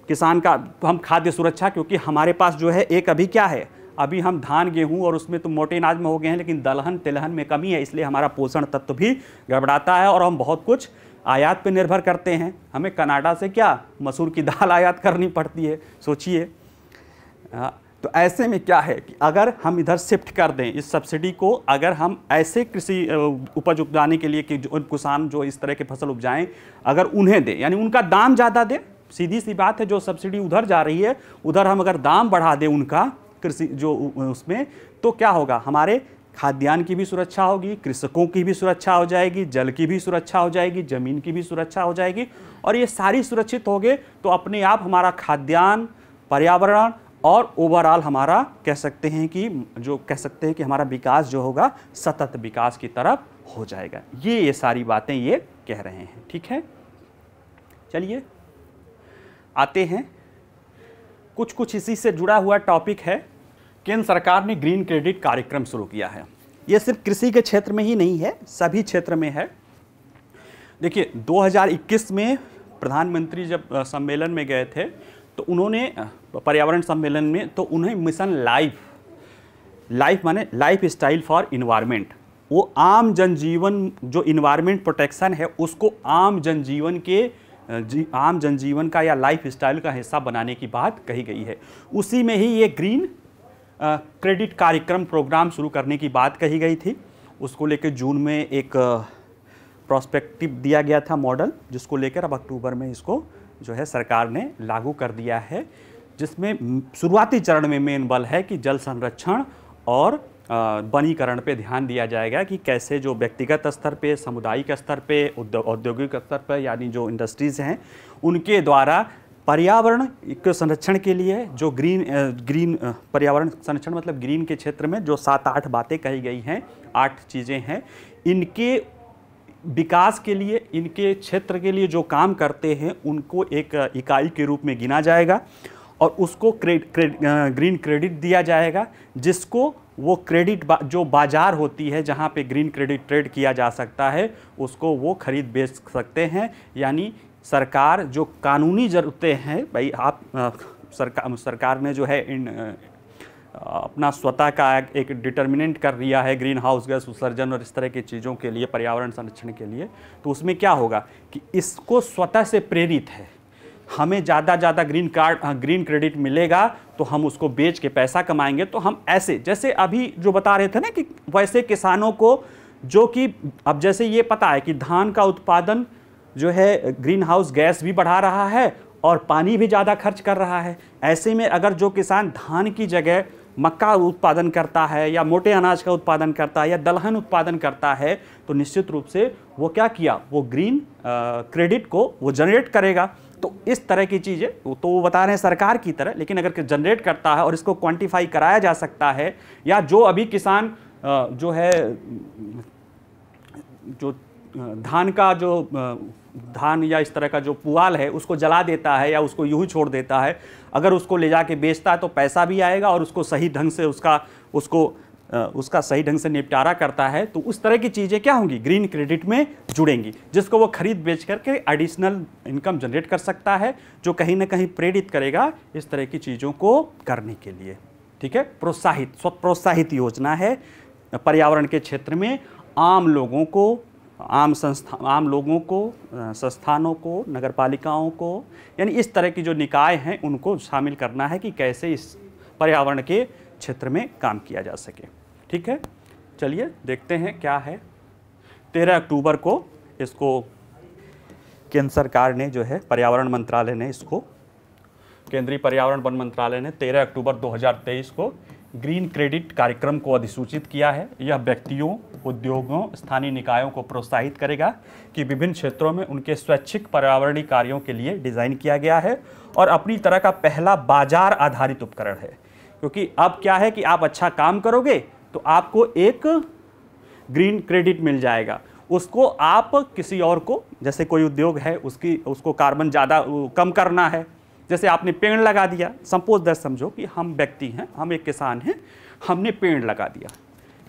किसान का हम खाद्य सुरक्षा क्योंकि हमारे पास जो है एक अभी क्या है अभी हम धान गेहूं और उसमें तो मोटे अनाज में हो गए हैं लेकिन दलहन तिलहन में कमी है इसलिए हमारा पोषण तत्व भी गड़बड़ाता है और हम बहुत कुछ आयात पर निर्भर करते हैं हमें कनाडा से क्या मसूर की दाल आयात करनी पड़ती है सोचिए हाँ, तो ऐसे में क्या है कि अगर हम इधर शिफ्ट कर दें इस सब्सिडी को अगर हम ऐसे कृषि उपज उपजाने के लिए कि जो किसान जो इस तरह के फसल उपजाएं अगर उन्हें दें यानी उनका दाम ज़्यादा दें सीधी सी बात है जो सब्सिडी उधर जा रही है उधर हम अगर दाम बढ़ा दें उनका कृषि जो उसमें तो क्या होगा हमारे खाद्यान्न की भी सुरक्षा होगी कृषकों की भी सुरक्षा हो जाएगी जल की भी सुरक्षा हो जाएगी ज़मीन की भी सुरक्षा हो जाएगी और ये सारी सुरक्षित हो गए तो अपने आप हमारा खाद्यान्न पर्यावरण और ओवरऑल हमारा कह सकते हैं कि जो कह सकते हैं कि हमारा विकास जो होगा सतत विकास की तरफ हो जाएगा ये ये सारी बातें ये कह रहे हैं ठीक है चलिए आते हैं कुछ कुछ इसी से जुड़ा हुआ टॉपिक है केंद्र सरकार ने ग्रीन क्रेडिट कार्यक्रम शुरू किया है ये सिर्फ कृषि के क्षेत्र में ही नहीं है सभी क्षेत्र में है देखिए 2021 में प्रधानमंत्री जब सम्मेलन में गए थे तो उन्होंने पर्यावरण सम्मेलन में तो उन्हें मिशन लाइफ लाइफ माने लाइफ स्टाइल फॉर इन्वायरमेंट वो आम जनजीवन जो इन्वायरमेंट प्रोटेक्शन है उसको आम जनजीवन के जी आम जनजीवन का या लाइफ स्टाइल का हिस्सा बनाने की बात कही गई है उसी में ही ये ग्रीन क्रेडिट कार्यक्रम प्रोग्राम शुरू करने की बात कही गई थी उसको लेकर जून में एक प्रोस्पेक्टिव दिया गया था मॉडल जिसको लेकर अब अक्टूबर में इसको जो है सरकार ने लागू कर दिया है जिसमें शुरुआती चरण में मेन बल है कि जल संरक्षण और बनीकरण पे ध्यान दिया जाएगा कि कैसे जो व्यक्तिगत स्तर पे सामुदायिक स्तर पे औद्योगिक स्तर पर यानी जो इंडस्ट्रीज़ हैं उनके द्वारा पर्यावरण के संरक्षण के लिए जो ग्रीन ग्रीन पर्यावरण संरक्षण मतलब ग्रीन के क्षेत्र में जो सात आठ बातें कही गई हैं आठ चीज़ें हैं इनके विकास के लिए इनके क्षेत्र के लिए जो काम करते हैं उनको एक इकाई के रूप में गिना जाएगा और उसको क्रेड, क्रेड, ग्रीन क्रेडिट दिया जाएगा जिसको वो क्रेडिट बा, जो बाज़ार होती है जहाँ पे ग्रीन क्रेडिट ट्रेड किया जा सकता है उसको वो खरीद बेच सकते हैं यानी सरकार जो कानूनी ज़रूरतें हैं भाई आप आ, सरकार सरकार ने जो है इन आ, अपना स्वतः का एक डिटर्मिनेंट कर लिया है ग्रीन हाउस गैस उत्सर्जन और इस तरह की चीज़ों के लिए पर्यावरण संरक्षण के लिए तो उसमें क्या होगा कि इसको स्वतः से प्रेरित है हमें ज़्यादा ज़्यादा ग्रीन कार्ड ग्रीन क्रेडिट मिलेगा तो हम उसको बेच के पैसा कमाएंगे तो हम ऐसे जैसे अभी जो बता रहे थे ना कि वैसे किसानों को जो कि अब जैसे ये पता है कि धान का उत्पादन जो है ग्रीन हाउस गैस भी बढ़ा रहा है और पानी भी ज़्यादा खर्च कर रहा है ऐसे में अगर जो किसान धान की जगह मक्का उत्पादन करता है या मोटे अनाज का उत्पादन करता है या दलहन उत्पादन करता है तो निश्चित रूप से वो क्या किया वो ग्रीन क्रेडिट को वो जनरेट करेगा तो इस तरह की चीज़ें तो वो बता रहे हैं सरकार की तरह लेकिन अगर जनरेट करता है और इसको क्वांटिफाई कराया जा सकता है या जो अभी किसान जो है जो धान का जो धान या इस तरह का जो पुआल है उसको जला देता है या उसको यूँ ही छोड़ देता है अगर उसको ले जा बेचता है तो पैसा भी आएगा और उसको सही ढंग से उसका उसको उसका सही ढंग से निपटारा करता है तो उस तरह की चीज़ें क्या होंगी ग्रीन क्रेडिट में जुड़ेंगी जिसको वो खरीद बेच करके एडिशनल इनकम जनरेट कर सकता है जो कहीं ना कहीं प्रेरित करेगा इस तरह की चीज़ों को करने के लिए ठीक है प्रोत्साहित स्व प्रोत्साहित योजना है पर्यावरण के क्षेत्र में आम लोगों को आम संस्था आम लोगों को संस्थानों को नगर पालिकाओं को यानी इस तरह की जो निकाय हैं उनको शामिल करना है कि कैसे इस पर्यावरण के क्षेत्र में काम किया जा सके ठीक है चलिए देखते हैं क्या है तेरह अक्टूबर को इसको केंद्र सरकार ने जो है पर्यावरण मंत्रालय ने इसको केंद्रीय पर्यावरण वन मंत्रालय ने 13 अक्टूबर 2023 को ग्रीन क्रेडिट कार्यक्रम को अधिसूचित किया है यह व्यक्तियों उद्योगों स्थानीय निकायों को प्रोत्साहित करेगा कि विभिन्न क्षेत्रों में उनके स्वैच्छिक पर्यावरणीय कार्यों के लिए डिज़ाइन किया गया है और अपनी तरह का पहला बाजार आधारित उपकरण है क्योंकि अब क्या है कि आप अच्छा काम करोगे तो आपको एक ग्रीन क्रेडिट मिल जाएगा उसको आप किसी और को जैसे कोई उद्योग है उसकी उसको कार्बन ज़्यादा कम करना है जैसे आपने पेड़ लगा दिया सपोज दर समझो कि हम व्यक्ति हैं हम एक किसान हैं हमने पेड़ लगा दिया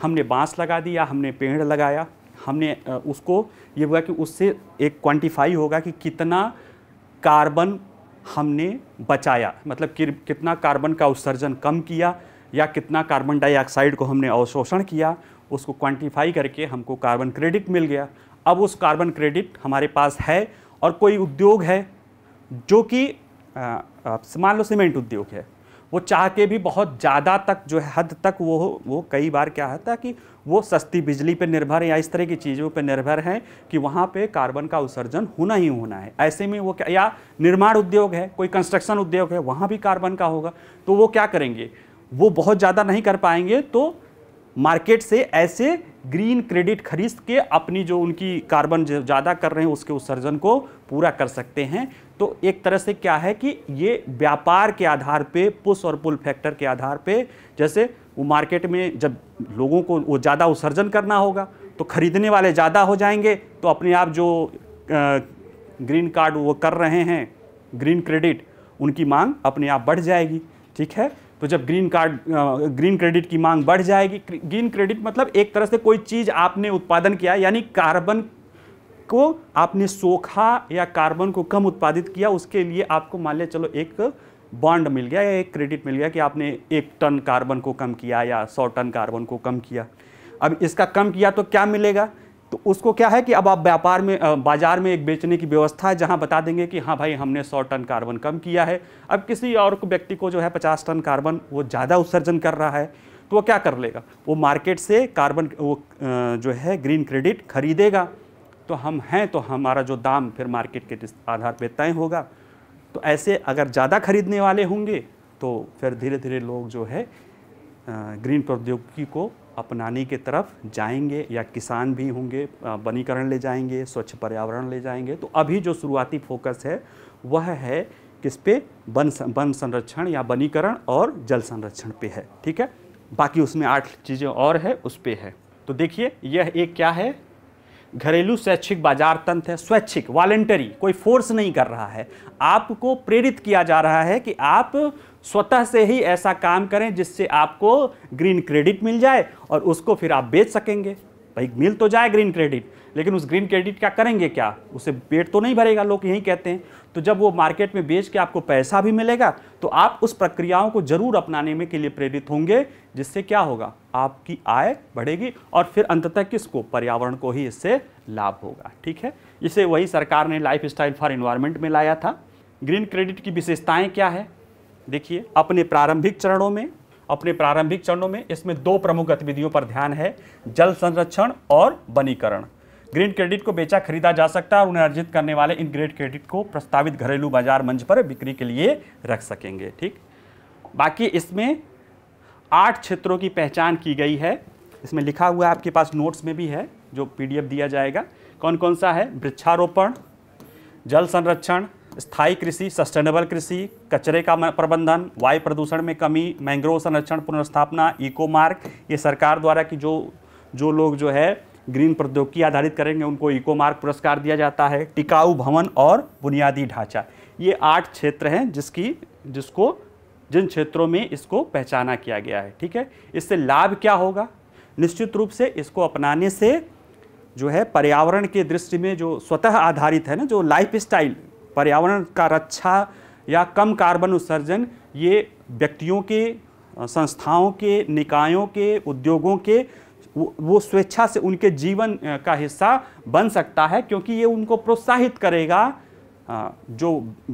हमने बांस लगा दिया हमने पेड़ लगाया हमने उसको ये हुआ कि उससे एक क्वांटिफाई होगा कि कितना कार्बन हमने बचाया मतलब कि कितना कार्बन का उत्सर्जन कम किया या कितना कार्बन डाइऑक्साइड को हमने अवशोषण किया उसको क्वांटिफाई करके हमको कार्बन क्रेडिट मिल गया अब उस कार्बन क्रेडिट हमारे पास है और कोई उद्योग है जो कि मान लो सीमेंट उद्योग है वो चाह के भी बहुत ज़्यादा तक जो है हद तक वो वो कई बार क्या होता है कि वो सस्ती बिजली पे निर्भर है या इस तरह की चीज़ों पे निर्भर हैं कि वहाँ पे कार्बन का उत्सर्जन होना ही होना है ऐसे में वो क्या या निर्माण उद्योग है कोई कंस्ट्रक्शन उद्योग है वहाँ भी कार्बन का होगा तो वो क्या करेंगे वो बहुत ज़्यादा नहीं कर पाएंगे तो मार्केट से ऐसे ग्रीन क्रेडिट खरीद के अपनी जो उनकी कार्बन ज़्यादा कर रहे हैं उसके उत्सर्जन को पूरा कर सकते हैं तो एक तरह से क्या है कि ये व्यापार के आधार पे पुश और पुल फैक्टर के आधार पे जैसे वो मार्केट में जब लोगों को वो ज़्यादा उत्सर्जन करना होगा तो खरीदने वाले ज़्यादा हो जाएंगे तो अपने आप जो आ, ग्रीन कार्ड वो कर रहे हैं ग्रीन क्रेडिट उनकी मांग अपने आप बढ़ जाएगी ठीक है तो जब ग्रीन कार्ड ग्रीन क्रेडिट की मांग बढ़ जाएगी ग्रीन क्रेडिट मतलब एक तरह से कोई चीज़ आपने उत्पादन किया यानी कार्बन को आपने सोखा या कार्बन को कम उत्पादित किया उसके लिए आपको मान लिया चलो एक बॉन्ड मिल गया या एक क्रेडिट मिल गया कि आपने एक टन कार्बन को कम किया या सौ टन कार्बन को कम किया अब इसका कम किया तो क्या मिलेगा तो उसको क्या है कि अब आप व्यापार में बाजार में एक बेचने की व्यवस्था है जहाँ बता देंगे कि हाँ भाई हमने 100 टन कार्बन कम किया है अब किसी और व्यक्ति को जो है 50 टन कार्बन वो ज़्यादा उत्सर्जन कर रहा है तो वो क्या कर लेगा वो मार्केट से कार्बन वो जो है ग्रीन क्रेडिट खरीदेगा तो हम हैं तो हमारा जो दाम फिर मार्केट के आधार पर तय होगा तो ऐसे अगर ज़्यादा खरीदने वाले होंगे तो फिर धीरे धीरे लोग जो है ग्रीन प्रौद्योगिकी को अपनाने की तरफ जाएंगे या किसान भी होंगे वनीकरण ले जाएंगे स्वच्छ पर्यावरण ले जाएंगे तो अभी जो शुरुआती फोकस है वह है किस पे वन वन संरक्षण या वनीकरण और जल संरक्षण पे है ठीक है बाकी उसमें आठ चीज़ें और है उस पर है तो देखिए यह एक क्या है घरेलू स्वैच्छिक बाजार तंत्र है स्वैच्छिक वॉलेंटरी कोई फोर्स नहीं कर रहा है आपको प्रेरित किया जा रहा है कि आप स्वतः से ही ऐसा काम करें जिससे आपको ग्रीन क्रेडिट मिल जाए और उसको फिर आप बेच सकेंगे भाई मिल तो जाए ग्रीन क्रेडिट लेकिन उस ग्रीन क्रेडिट का करेंगे क्या उसे पेट तो नहीं भरेगा लोग यही कहते हैं तो जब वो मार्केट में बेच के आपको पैसा भी मिलेगा तो आप उस प्रक्रियाओं को जरूर अपनाने में के लिए प्रेरित होंगे जिससे क्या होगा आपकी आय बढ़ेगी और फिर अंततः किसको पर्यावरण को ही इससे लाभ होगा ठीक है इसे वही सरकार ने लाइफ स्टाइल फॉर इन्वायरमेंट में लाया था ग्रीन क्रेडिट की विशेषताएँ क्या है देखिए अपने प्रारंभिक चरणों में अपने प्रारंभिक चरणों में इसमें दो प्रमुख गतिविधियों पर ध्यान है जल संरक्षण और वनीकरण ग्रीन क्रेडिट को बेचा खरीदा जा सकता है और उन्हें अर्जित करने वाले इन ग्रेड क्रेडिट को प्रस्तावित घरेलू बाजार मंच पर बिक्री के लिए रख सकेंगे ठीक बाकी इसमें आठ क्षेत्रों की पहचान की गई है इसमें लिखा हुआ है आपके पास नोट्स में भी है जो पीडीएफ दिया जाएगा कौन कौन सा है वृक्षारोपण जल संरक्षण स्थायी कृषि सस्टेनेबल कृषि कचरे का प्रबंधन वायु प्रदूषण में कमी मैंग्रोव संरक्षण पुनर्स्थापना इको मार्क ये सरकार द्वारा की जो जो लोग जो है ग्रीन प्रौद्योगिकी आधारित करेंगे उनको इको मार्क पुरस्कार दिया जाता है टिकाऊ भवन और बुनियादी ढांचा ये आठ क्षेत्र हैं जिसकी जिसको जिन क्षेत्रों में इसको पहचाना किया गया है ठीक है इससे लाभ क्या होगा निश्चित रूप से इसको अपनाने से जो है पर्यावरण के दृष्टि में जो स्वतः आधारित है ना जो लाइफ स्टाइल पर्यावरण का रक्षा या कम कार्बन उत्सर्जन ये व्यक्तियों के संस्थाओं के निकायों के उद्योगों के वो, स्वेच्छा से उनके जीवन का हिस्सा बन सकता है क्योंकि ये उनको प्रोत्साहित करेगा जो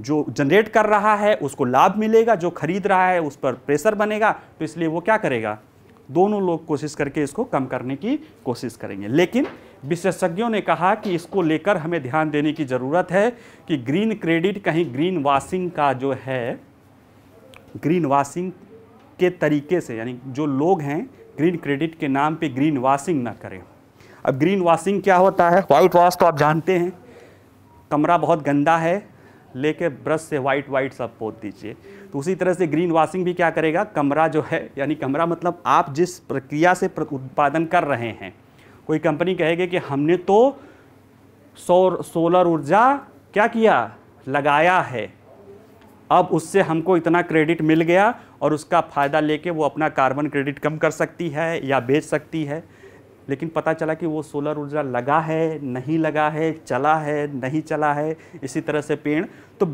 जो जनरेट कर रहा है उसको लाभ मिलेगा जो खरीद रहा है उस पर प्रेशर बनेगा तो इसलिए वो क्या करेगा दोनों लोग कोशिश करके इसको कम करने की कोशिश करेंगे लेकिन विशेषज्ञों ने कहा कि इसको लेकर हमें ध्यान देने की ज़रूरत है कि ग्रीन क्रेडिट कहीं ग्रीन वाशिंग का जो है ग्रीन वाशिंग के तरीके से यानी जो लोग हैं ग्रीन क्रेडिट के नाम पे ग्रीन वॉशिंग ना करें अब ग्रीन वॉशिंग क्या होता है वाइट वॉश तो आप जानते हैं कमरा बहुत गंदा है लेके ब्रश से वाइट वाइट सब पोत दीजिए तो उसी तरह से ग्रीन वॉशिंग भी क्या करेगा कमरा जो है यानी कमरा मतलब आप जिस प्रक्रिया से उत्पादन कर रहे हैं कोई कंपनी कहेगी कि हमने तो सौर सोलर ऊर्जा क्या किया लगाया है अब उससे हमको इतना क्रेडिट मिल गया और उसका फ़ायदा लेके वो अपना कार्बन क्रेडिट कम कर सकती है या बेच सकती है लेकिन पता चला कि वो सोलर ऊर्जा लगा है नहीं लगा है चला है नहीं चला है इसी तरह से पेड़ तो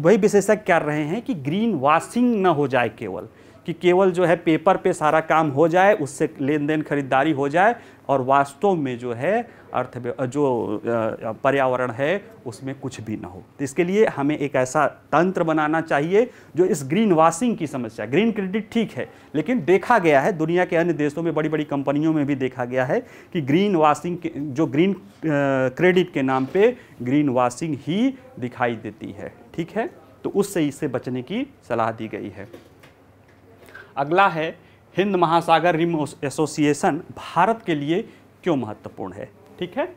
वही विशेषज्ञ कर रहे हैं कि ग्रीन वॉशिंग ना हो जाए केवल कि केवल जो है पेपर पे सारा काम हो जाए उससे लेन देन खरीदारी हो जाए और वास्तव में जो है अर्थ जो पर्यावरण है उसमें कुछ भी ना हो तो इसके लिए हमें एक ऐसा तंत्र बनाना चाहिए जो इस ग्रीन वाशिंग की समस्या ग्रीन क्रेडिट ठीक है लेकिन देखा गया है दुनिया के अन्य देशों में बड़ी बड़ी कंपनियों में भी देखा गया है कि ग्रीन वाशिंग जो ग्रीन क्रेडिट के नाम पर ग्रीन वाशिंग ही दिखाई देती है ठीक है तो उससे इससे बचने की सलाह दी गई है अगला है हिंद महासागर रिम एसोसिएशन भारत के लिए क्यों महत्वपूर्ण है ठीक है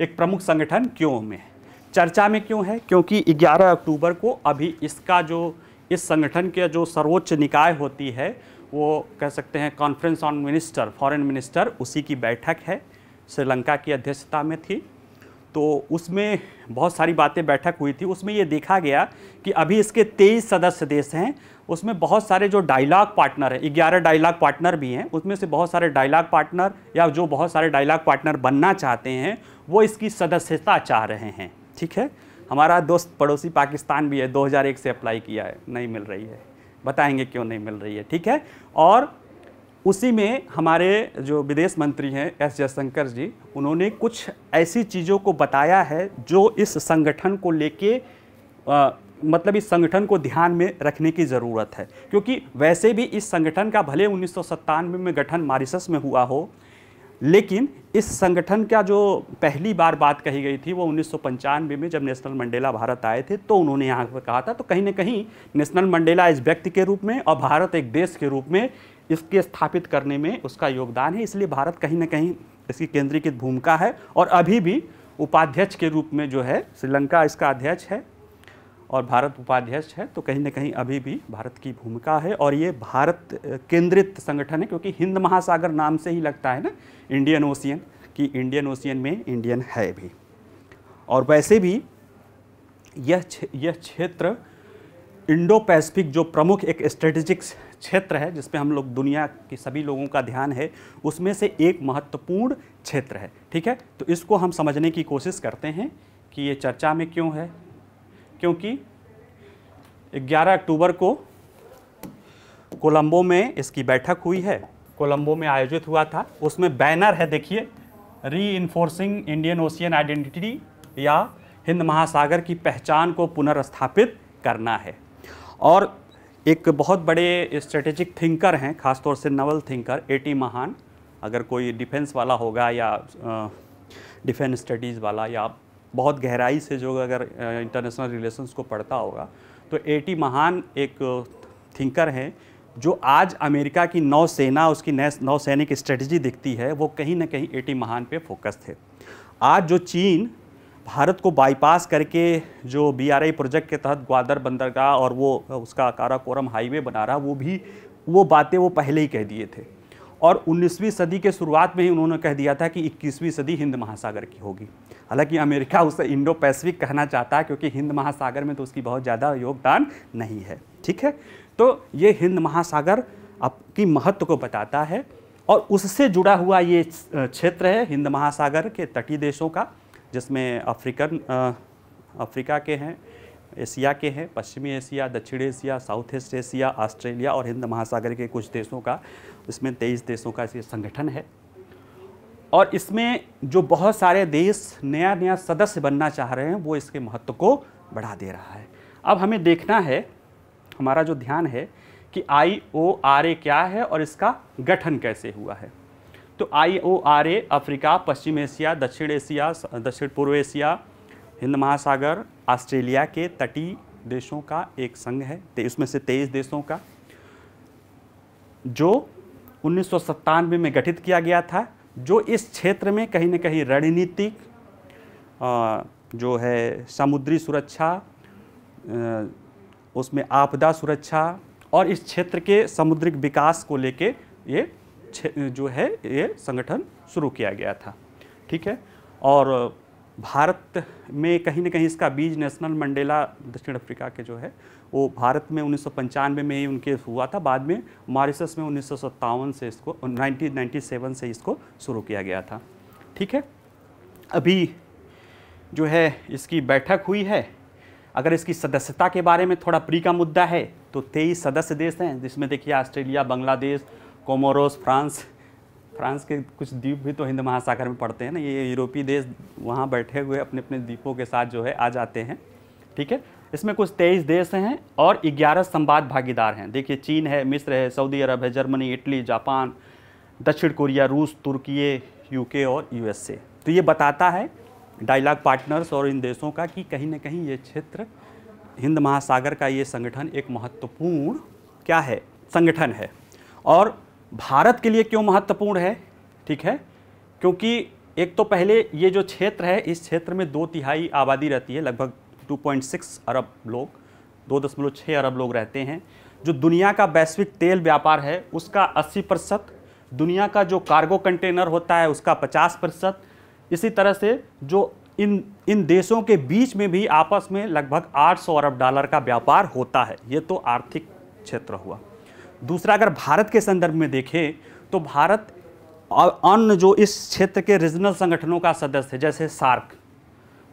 एक प्रमुख संगठन क्यों में चर्चा में क्यों है क्योंकि 11 अक्टूबर को अभी इसका जो इस संगठन के जो सर्वोच्च निकाय होती है वो कह सकते हैं conference on minister foreign minister उसी की बैठक है श्रीलंका की अध्यक्षता में थी तो उसमें बहुत सारी बातें बैठक हुई थी उसमें ये देखा गया कि अभी इसके तेईस सदस्य देश हैं उसमें बहुत सारे जो डायलॉग पार्टनर हैं ग्यारह डायलॉग पार्टनर भी हैं उसमें से बहुत सारे डायलॉग पार्टनर या जो बहुत सारे डायलॉग पार्टनर बनना चाहते हैं वो इसकी सदस्यता चाह रहे हैं ठीक है हमारा दोस्त पड़ोसी पाकिस्तान भी है दो से अप्लाई किया है नहीं मिल रही है बताएंगे क्यों नहीं मिल रही है ठीक है और उसी में हमारे जो विदेश मंत्री हैं एस जयशंकर जी उन्होंने कुछ ऐसी चीज़ों को बताया है जो इस संगठन को लेके मतलब इस संगठन को ध्यान में रखने की ज़रूरत है क्योंकि वैसे भी इस संगठन का भले उन्नीस में गठन मारिसस में हुआ हो लेकिन इस संगठन का जो पहली बार बात कही गई थी वो उन्नीस में जब नेशनल मंडेला भारत आए थे तो उन्होंने यहाँ पर कहा था तो कहीं ना कहीं नेशनल मंडेला इस व्यक्ति के रूप में और भारत एक देश के रूप में इसके स्थापित करने में उसका योगदान है इसलिए भारत कहीं ना कहीं इसकी केंद्रीकृत भूमिका है और अभी भी उपाध्यक्ष के रूप में जो है श्रीलंका इसका अध्यक्ष है और भारत उपाध्यक्ष है तो कहीं ना कहीं अभी भी भारत की भूमिका है और ये भारत केंद्रित संगठन है क्योंकि हिंद महासागर नाम से ही लगता है ना इंडियन ओशियन कि इंडियन ओशियन में इंडियन है भी और वैसे भी यह यह क्षेत्र इंडो पैसिफिक जो प्रमुख एक स्ट्रेटेजिक्स क्षेत्र है जिसपे हम लोग दुनिया के सभी लोगों का ध्यान है उसमें से एक महत्वपूर्ण क्षेत्र है ठीक है तो इसको हम समझने की कोशिश करते हैं कि ये चर्चा में क्यों है क्योंकि 11 अक्टूबर को कोलंबो में इसकी बैठक हुई है कोलंबो में आयोजित हुआ था उसमें बैनर है देखिए री इंडियन ओशियन आइडेंटिटी या हिंद महासागर की पहचान को पुनर्स्थापित करना है और एक बहुत बड़े स्ट्रेटेजिक थिंकर हैं खासतौर से नवल थिंकर ए टी महान अगर कोई डिफेंस वाला होगा या डिफेंस स्टडीज़ वाला या बहुत गहराई से जो अगर इंटरनेशनल रिलेशंस को पढ़ता होगा तो ए टी महान एक थिंकर हैं जो आज अमेरिका की नौसेना उसकी नौसैनिक स्ट्रेटजी दिखती है वो कहीं ना कहीं ए टी महान पे फोकस थे आज जो चीन भारत को बाईपास करके जो बीआरआई प्रोजेक्ट के तहत ग्वादर बंदरगाह और वो उसका काराकोरम हाईवे बना रहा वो भी वो बातें वो पहले ही कह दिए थे और 19वीं सदी के शुरुआत में ही उन्होंने कह दिया था कि 21वीं सदी हिंद महासागर की होगी हालांकि अमेरिका उसे इंडो पैसिफिक कहना चाहता है क्योंकि हिंद महासागर में तो उसकी बहुत ज़्यादा योगदान नहीं है ठीक है तो ये हिंद महासागर आपकी महत्व को बताता है और उससे जुड़ा हुआ ये क्षेत्र है हिंद महासागर के तटीय देशों का जिसमें अफ्रीकन अफ्रीका के हैं एशिया के हैं पश्चिमी एशिया दक्षिण Asia South East Asia Australia और हिंद महासागर के कुछ देशों का इसमें तेईस देशों का ये संगठन है और इसमें जो बहुत सारे देश नया नया सदस्य बनना चाह रहे हैं वो इसके महत्व को बढ़ा दे रहा है अब हमें देखना है हमारा जो ध्यान है कि आई ओ आर ए क्या है और इसका गठन कैसे हुआ है तो I O R A Africa पश्चिम एशिया दक्षिण एशिया दक्षिण पूर्व एशिया हिंद महासागर ऑस्ट्रेलिया के तटीय देशों का एक संघ है उसमें से तेईस देशों का जो उन्नीस में गठित किया गया था जो इस क्षेत्र में कहीं ना कहीं रणनीतिक जो है समुद्री सुरक्षा उसमें आपदा सुरक्षा और इस क्षेत्र के समुद्रिक विकास को लेके ये जो है ये संगठन शुरू किया गया था ठीक है और भारत में कहीं ना कहीं इसका बीज नेशनल मंडेला दक्षिण अफ्रीका के जो है वो भारत में उन्नीस में ही उनके हुआ था बाद में मॉरिसस में उन्नीस से इसको 1997 से इसको शुरू किया गया था ठीक है अभी जो है इसकी बैठक हुई है अगर इसकी सदस्यता के बारे में थोड़ा प्री का मुद्दा है तो तेईस सदस्य देश हैं जिसमें देखिए Australia Bangladesh Comoros France France के कुछ द्वीप भी तो हिंद महासागर में पड़ते हैं ना ये यूरोपीय देश वहाँ बैठे हुए अपने अपने द्वीपों के साथ जो है आ जाते हैं ठीक है इसमें कुछ तेईस देश हैं और ग्यारह संवाद भागीदार हैं देखिए चीन है मिस्र है सऊदी अरब है जर्मनी इटली जापान दक्षिण कोरिया रूस तुर्की यूके और यूएसए तो ये बताता है डायलॉग पार्टनर्स और इन देशों का कि कहीं ना कहीं ये क्षेत्र हिंद महासागर का ये संगठन एक महत्वपूर्ण क्या है संगठन है और भारत के लिए क्यों महत्वपूर्ण है ठीक है क्योंकि एक तो पहले ये जो क्षेत्र है इस क्षेत्र में दो तिहाई आबादी रहती है लगभग 2.6 अरब लोग दो छः अरब लोग रहते हैं जो दुनिया का वैश्विक तेल व्यापार है उसका 80 प्रतिशत दुनिया का जो कार्गो कंटेनर होता है उसका 50 प्रतिशत इसी तरह से जो इन इन देशों के बीच में भी आपस में लगभग 800 अरब डॉलर का व्यापार होता है ये तो आर्थिक क्षेत्र हुआ दूसरा अगर भारत के संदर्भ में देखें तो भारत और अन्य जो इस क्षेत्र के रीजनल संगठनों का सदस्य है जैसे सार्क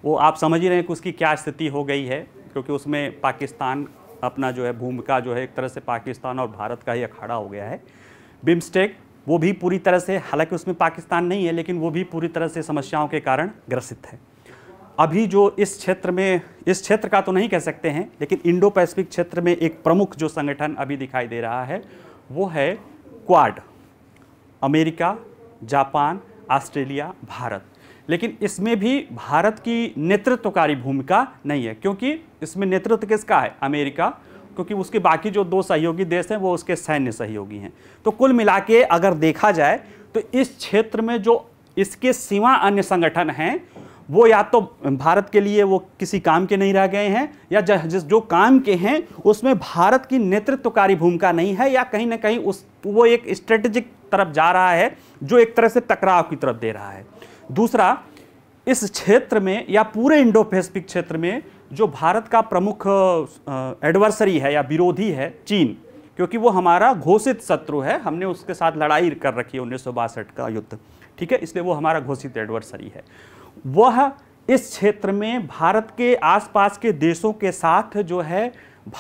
वो आप समझ ही रहे हैं कि उसकी क्या स्थिति हो गई है क्योंकि उसमें पाकिस्तान अपना जो है भूमिका जो है एक तरह से पाकिस्तान और भारत का ही अखाड़ा हो गया है बिम्स्टेक वो भी पूरी तरह से हालांकि उसमें पाकिस्तान नहीं है लेकिन वो भी पूरी तरह से समस्याओं के कारण ग्रसित है अभी जो इस क्षेत्र में इस क्षेत्र का तो नहीं कह सकते हैं लेकिन इंडो पैसिफिक क्षेत्र में एक प्रमुख जो संगठन अभी दिखाई दे रहा है वो है Quad America Japan Australia Bharat लेकिन इसमें भी भारत की नेतृत्वकारी भूमिका नहीं है क्योंकि इसमें नेतृत्व किसका है अमेरिका क्योंकि उसके बाकी जो दो सहयोगी देश हैं वो उसके सैन्य सहयोगी हैं तो कुल मिला अगर देखा जाए तो इस क्षेत्र में जो इसके सिवा अन्य संगठन हैं वो या तो भारत के लिए वो किसी काम के नहीं रह गए हैं या जिस जो काम के हैं उसमें भारत की नेतृत्वकारी भूमिका नहीं है या कहीं ना कहीं उस वो एक स्ट्रेटेजिक तरफ जा रहा है जो एक तरह से टकराव की तरफ दे रहा है दूसरा इस क्षेत्र में या पूरे इंडो पैसिफिक क्षेत्र में जो भारत का प्रमुख एडवर्सरी है या विरोधी है चीन क्योंकि वो हमारा घोषित शत्रु है हमने उसके साथ लड़ाई कर रखी है उन्नीस का युद्ध ठीक है इसलिए वो हमारा घोषित एडवर्सरी है वह इस क्षेत्र में भारत के आसपास के देशों के साथ जो है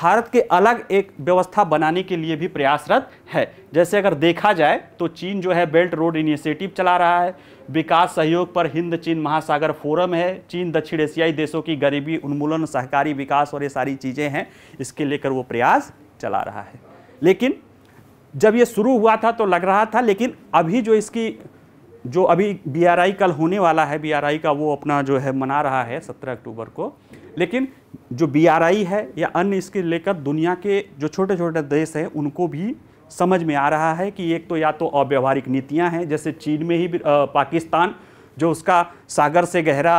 भारत के अलग एक व्यवस्था बनाने के लिए भी प्रयासरत है जैसे अगर देखा जाए तो चीन जो है बेल्ट रोड इनिशिएटिव चला रहा है विकास सहयोग पर हिंद चीन महासागर फोरम है चीन दक्षिण एशियाई देशों की गरीबी उन्मूलन सहकारी विकास और ये सारी चीज़ें हैं इसके लेकर वो प्रयास चला रहा है लेकिन जब ये शुरू हुआ था तो लग रहा था लेकिन अभी जो इसकी जो अभी बीआरआई कल होने वाला है बीआरआई का वो अपना जो है मना रहा है 17 अक्टूबर को लेकिन जो बीआरआई है या अन्य इसके लेकर दुनिया के जो छोटे छोटे देश हैं उनको भी समझ में आ रहा है कि एक तो या तो अव्यवहारिक नीतियाँ हैं जैसे चीन में ही आ, पाकिस्तान जो उसका सागर से गहरा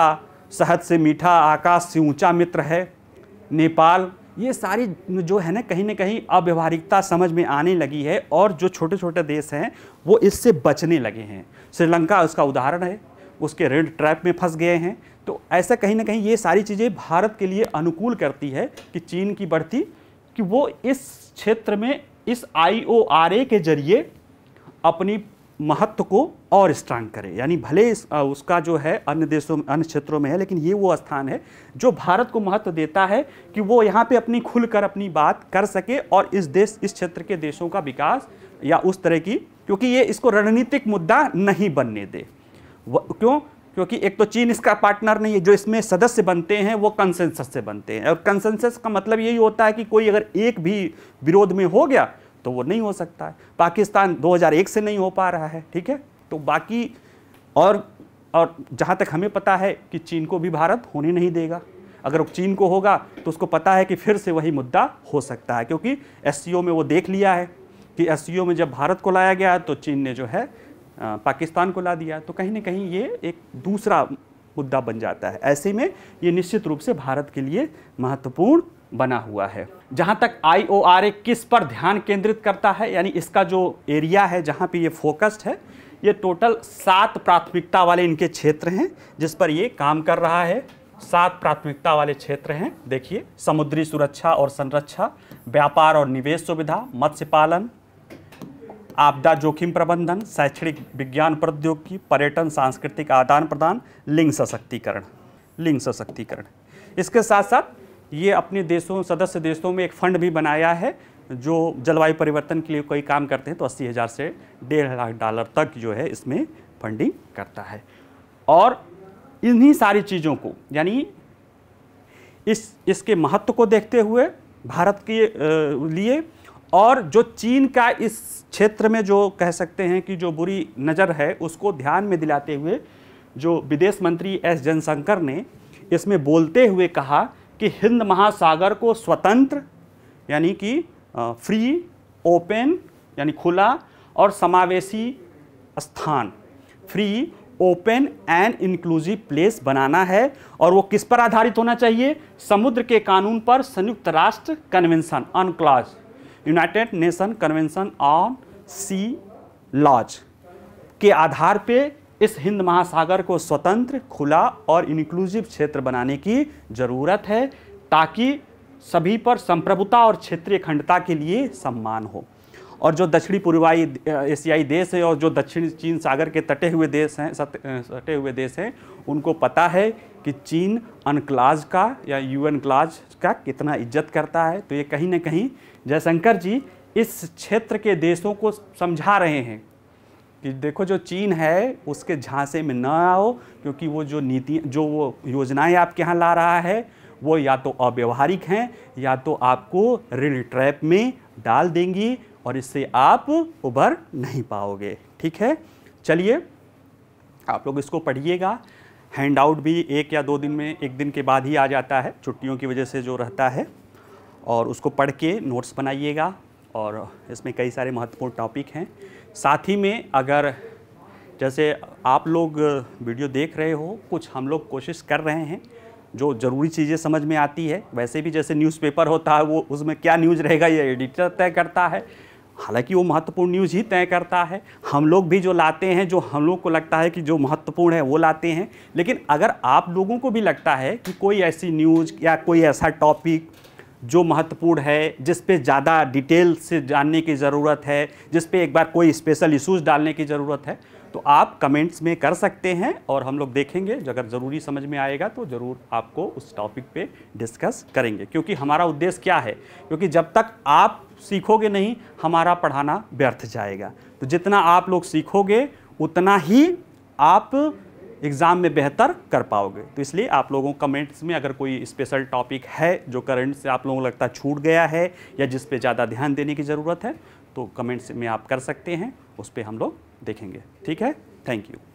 शहद से मीठा आकाश से ऊंचा मित्र है नेपाल ये सारी जो है ना कहीं ना कहीं अव्यवहारिकता समझ में आने लगी है और जो छोटे छोटे देश हैं वो इससे बचने लगे हैं श्रीलंका उसका उदाहरण है उसके रेड ट्रैप में फंस गए हैं तो ऐसा कहीं ना कहीं ये सारी चीज़ें भारत के लिए अनुकूल करती है कि चीन की बढ़ती कि वो इस क्षेत्र में इस आई के जरिए अपनी महत्व को और स्ट्रांग करे यानी भले उसका जो है अन्य देशों में अन्य क्षेत्रों में है लेकिन ये वो स्थान है जो भारत को महत्व देता है कि वो यहाँ पे अपनी खुलकर अपनी बात कर सके और इस देश इस क्षेत्र के देशों का विकास या उस तरह की क्योंकि ये इसको रणनीतिक मुद्दा नहीं बनने दे क्यों क्योंकि एक तो चीन इसका पार्टनर नहीं है जो इसमें सदस्य बनते हैं वो कंसेंसस से बनते हैं और कंसेंसस का मतलब यही होता है कि कोई अगर एक भी विरोध में हो गया तो वो नहीं हो सकता है पाकिस्तान 2001 से नहीं हो पा रहा है ठीक है तो बाकी और और जहाँ तक हमें पता है कि चीन को भी भारत होने नहीं देगा अगर चीन को होगा तो उसको पता है कि फिर से वही मुद्दा हो सकता है क्योंकि एस में वो देख लिया है कि एस में जब भारत को लाया गया तो चीन ने जो है पाकिस्तान को ला दिया तो कहीं ना कहीं ये एक दूसरा मुद्दा बन जाता है ऐसे में ये निश्चित रूप से भारत के लिए महत्वपूर्ण बना हुआ है जहाँ तक आई ओ आर ए किस पर ध्यान केंद्रित करता है यानी इसका जो एरिया है जहाँ पे ये फोकस्ड है ये टोटल सात प्राथमिकता वाले इनके क्षेत्र हैं जिस पर ये काम कर रहा है सात प्राथमिकता वाले क्षेत्र हैं देखिए समुद्री सुरक्षा और संरक्षा व्यापार और निवेश सुविधा मत्स्य पालन आपदा जोखिम प्रबंधन शैक्षणिक विज्ञान प्रौद्योगिकी पर्यटन सांस्कृतिक आदान प्रदान लिंग सशक्तिकरण लिंग सशक्तिकरण इसके साथ साथ ये अपने देशों सदस्य देशों में एक फंड भी बनाया है जो जलवायु परिवर्तन के लिए कोई काम करते हैं तो अस्सी हज़ार से डेढ़ लाख डॉलर तक जो है इसमें फंडिंग करता है और इन्हीं सारी चीज़ों को यानी इस इसके महत्व को देखते हुए भारत के लिए और जो चीन का इस क्षेत्र में जो कह सकते हैं कि जो बुरी नज़र है उसको ध्यान में दिलाते हुए जो विदेश मंत्री एस जयशंकर ने इसमें बोलते हुए कहा कि हिंद महासागर को स्वतंत्र यानी कि फ्री ओपन यानी खुला और समावेशी स्थान free open and inclusive place बनाना है और वो किस पर आधारित होना चाहिए समुद्र के कानून पर संयुक्त राष्ट्र convention on clause United Nation convention on sea laws के आधार पे इस हिंद महासागर को स्वतंत्र खुला और इंक्लूसिव क्षेत्र बनाने की ज़रूरत है ताकि सभी पर संप्रभुता और क्षेत्रीय अखंडता के लिए सम्मान हो और जो दक्षिणी पूर्वाई एशियाई देश है और जो दक्षिण चीन सागर के तटे हुए देश हैं सटे हुए देश हैं उनको पता है कि चीन अनक्लाज का या यूएन क्लाज का कितना इज्जत करता है तो ये कहीं ना कहीं जयशंकर जी इस क्षेत्र के देशों को समझा रहे हैं कि देखो जो चीन है उसके झांसे में ना आओ क्योंकि वो जो नीति जो वो योजनाएं आपके यहाँ ला रहा है वो या तो अव्यवहारिक हैं या तो आपको ऋण ट्रैप में डाल देंगी और इससे आप उभर नहीं पाओगे ठीक है चलिए आप लोग इसको पढ़िएगा हैंड आउट भी एक या दो दिन में एक दिन के बाद ही आ जाता है छुट्टियों की वजह से जो रहता है और उसको पढ़ के नोट्स बनाइएगा और इसमें कई सारे महत्वपूर्ण टॉपिक हैं साथ ही में अगर जैसे आप लोग वीडियो देख रहे हो कुछ हम लोग कोशिश कर रहे हैं जो ज़रूरी चीज़ें समझ में आती है वैसे भी जैसे न्यूज़पेपर होता है वो उसमें क्या न्यूज़ रहेगा ये एडिटर तय करता है हालांकि वो महत्वपूर्ण न्यूज़ ही तय करता है हम लोग भी जो लाते हैं जो हम लोग को लगता है कि जो महत्वपूर्ण है वो लाते हैं लेकिन अगर आप लोगों को भी लगता है कि कोई ऐसी न्यूज़ या कोई ऐसा टॉपिक जो महत्वपूर्ण है जिस पे ज़्यादा डिटेल से जानने की ज़रूरत है जिस पे एक बार कोई स्पेशल इशूज़ डालने की ज़रूरत है तो आप कमेंट्स में कर सकते हैं और हम लोग देखेंगे अगर ज़रूरी समझ में आएगा तो ज़रूर आपको उस टॉपिक पे डिस्कस करेंगे क्योंकि हमारा उद्देश्य क्या है क्योंकि जब तक आप सीखोगे नहीं हमारा पढ़ाना व्यर्थ जाएगा तो जितना आप लोग सीखोगे उतना ही आप एग्ज़ाम में बेहतर कर पाओगे तो इसलिए आप लोगों कमेंट्स में अगर कोई स्पेशल टॉपिक है जो करंट से आप लोगों को लगता छूट गया है या जिस पे ज़्यादा ध्यान देने की ज़रूरत है तो कमेंट्स में आप कर सकते हैं उस पर हम लोग देखेंगे ठीक है थैंक यू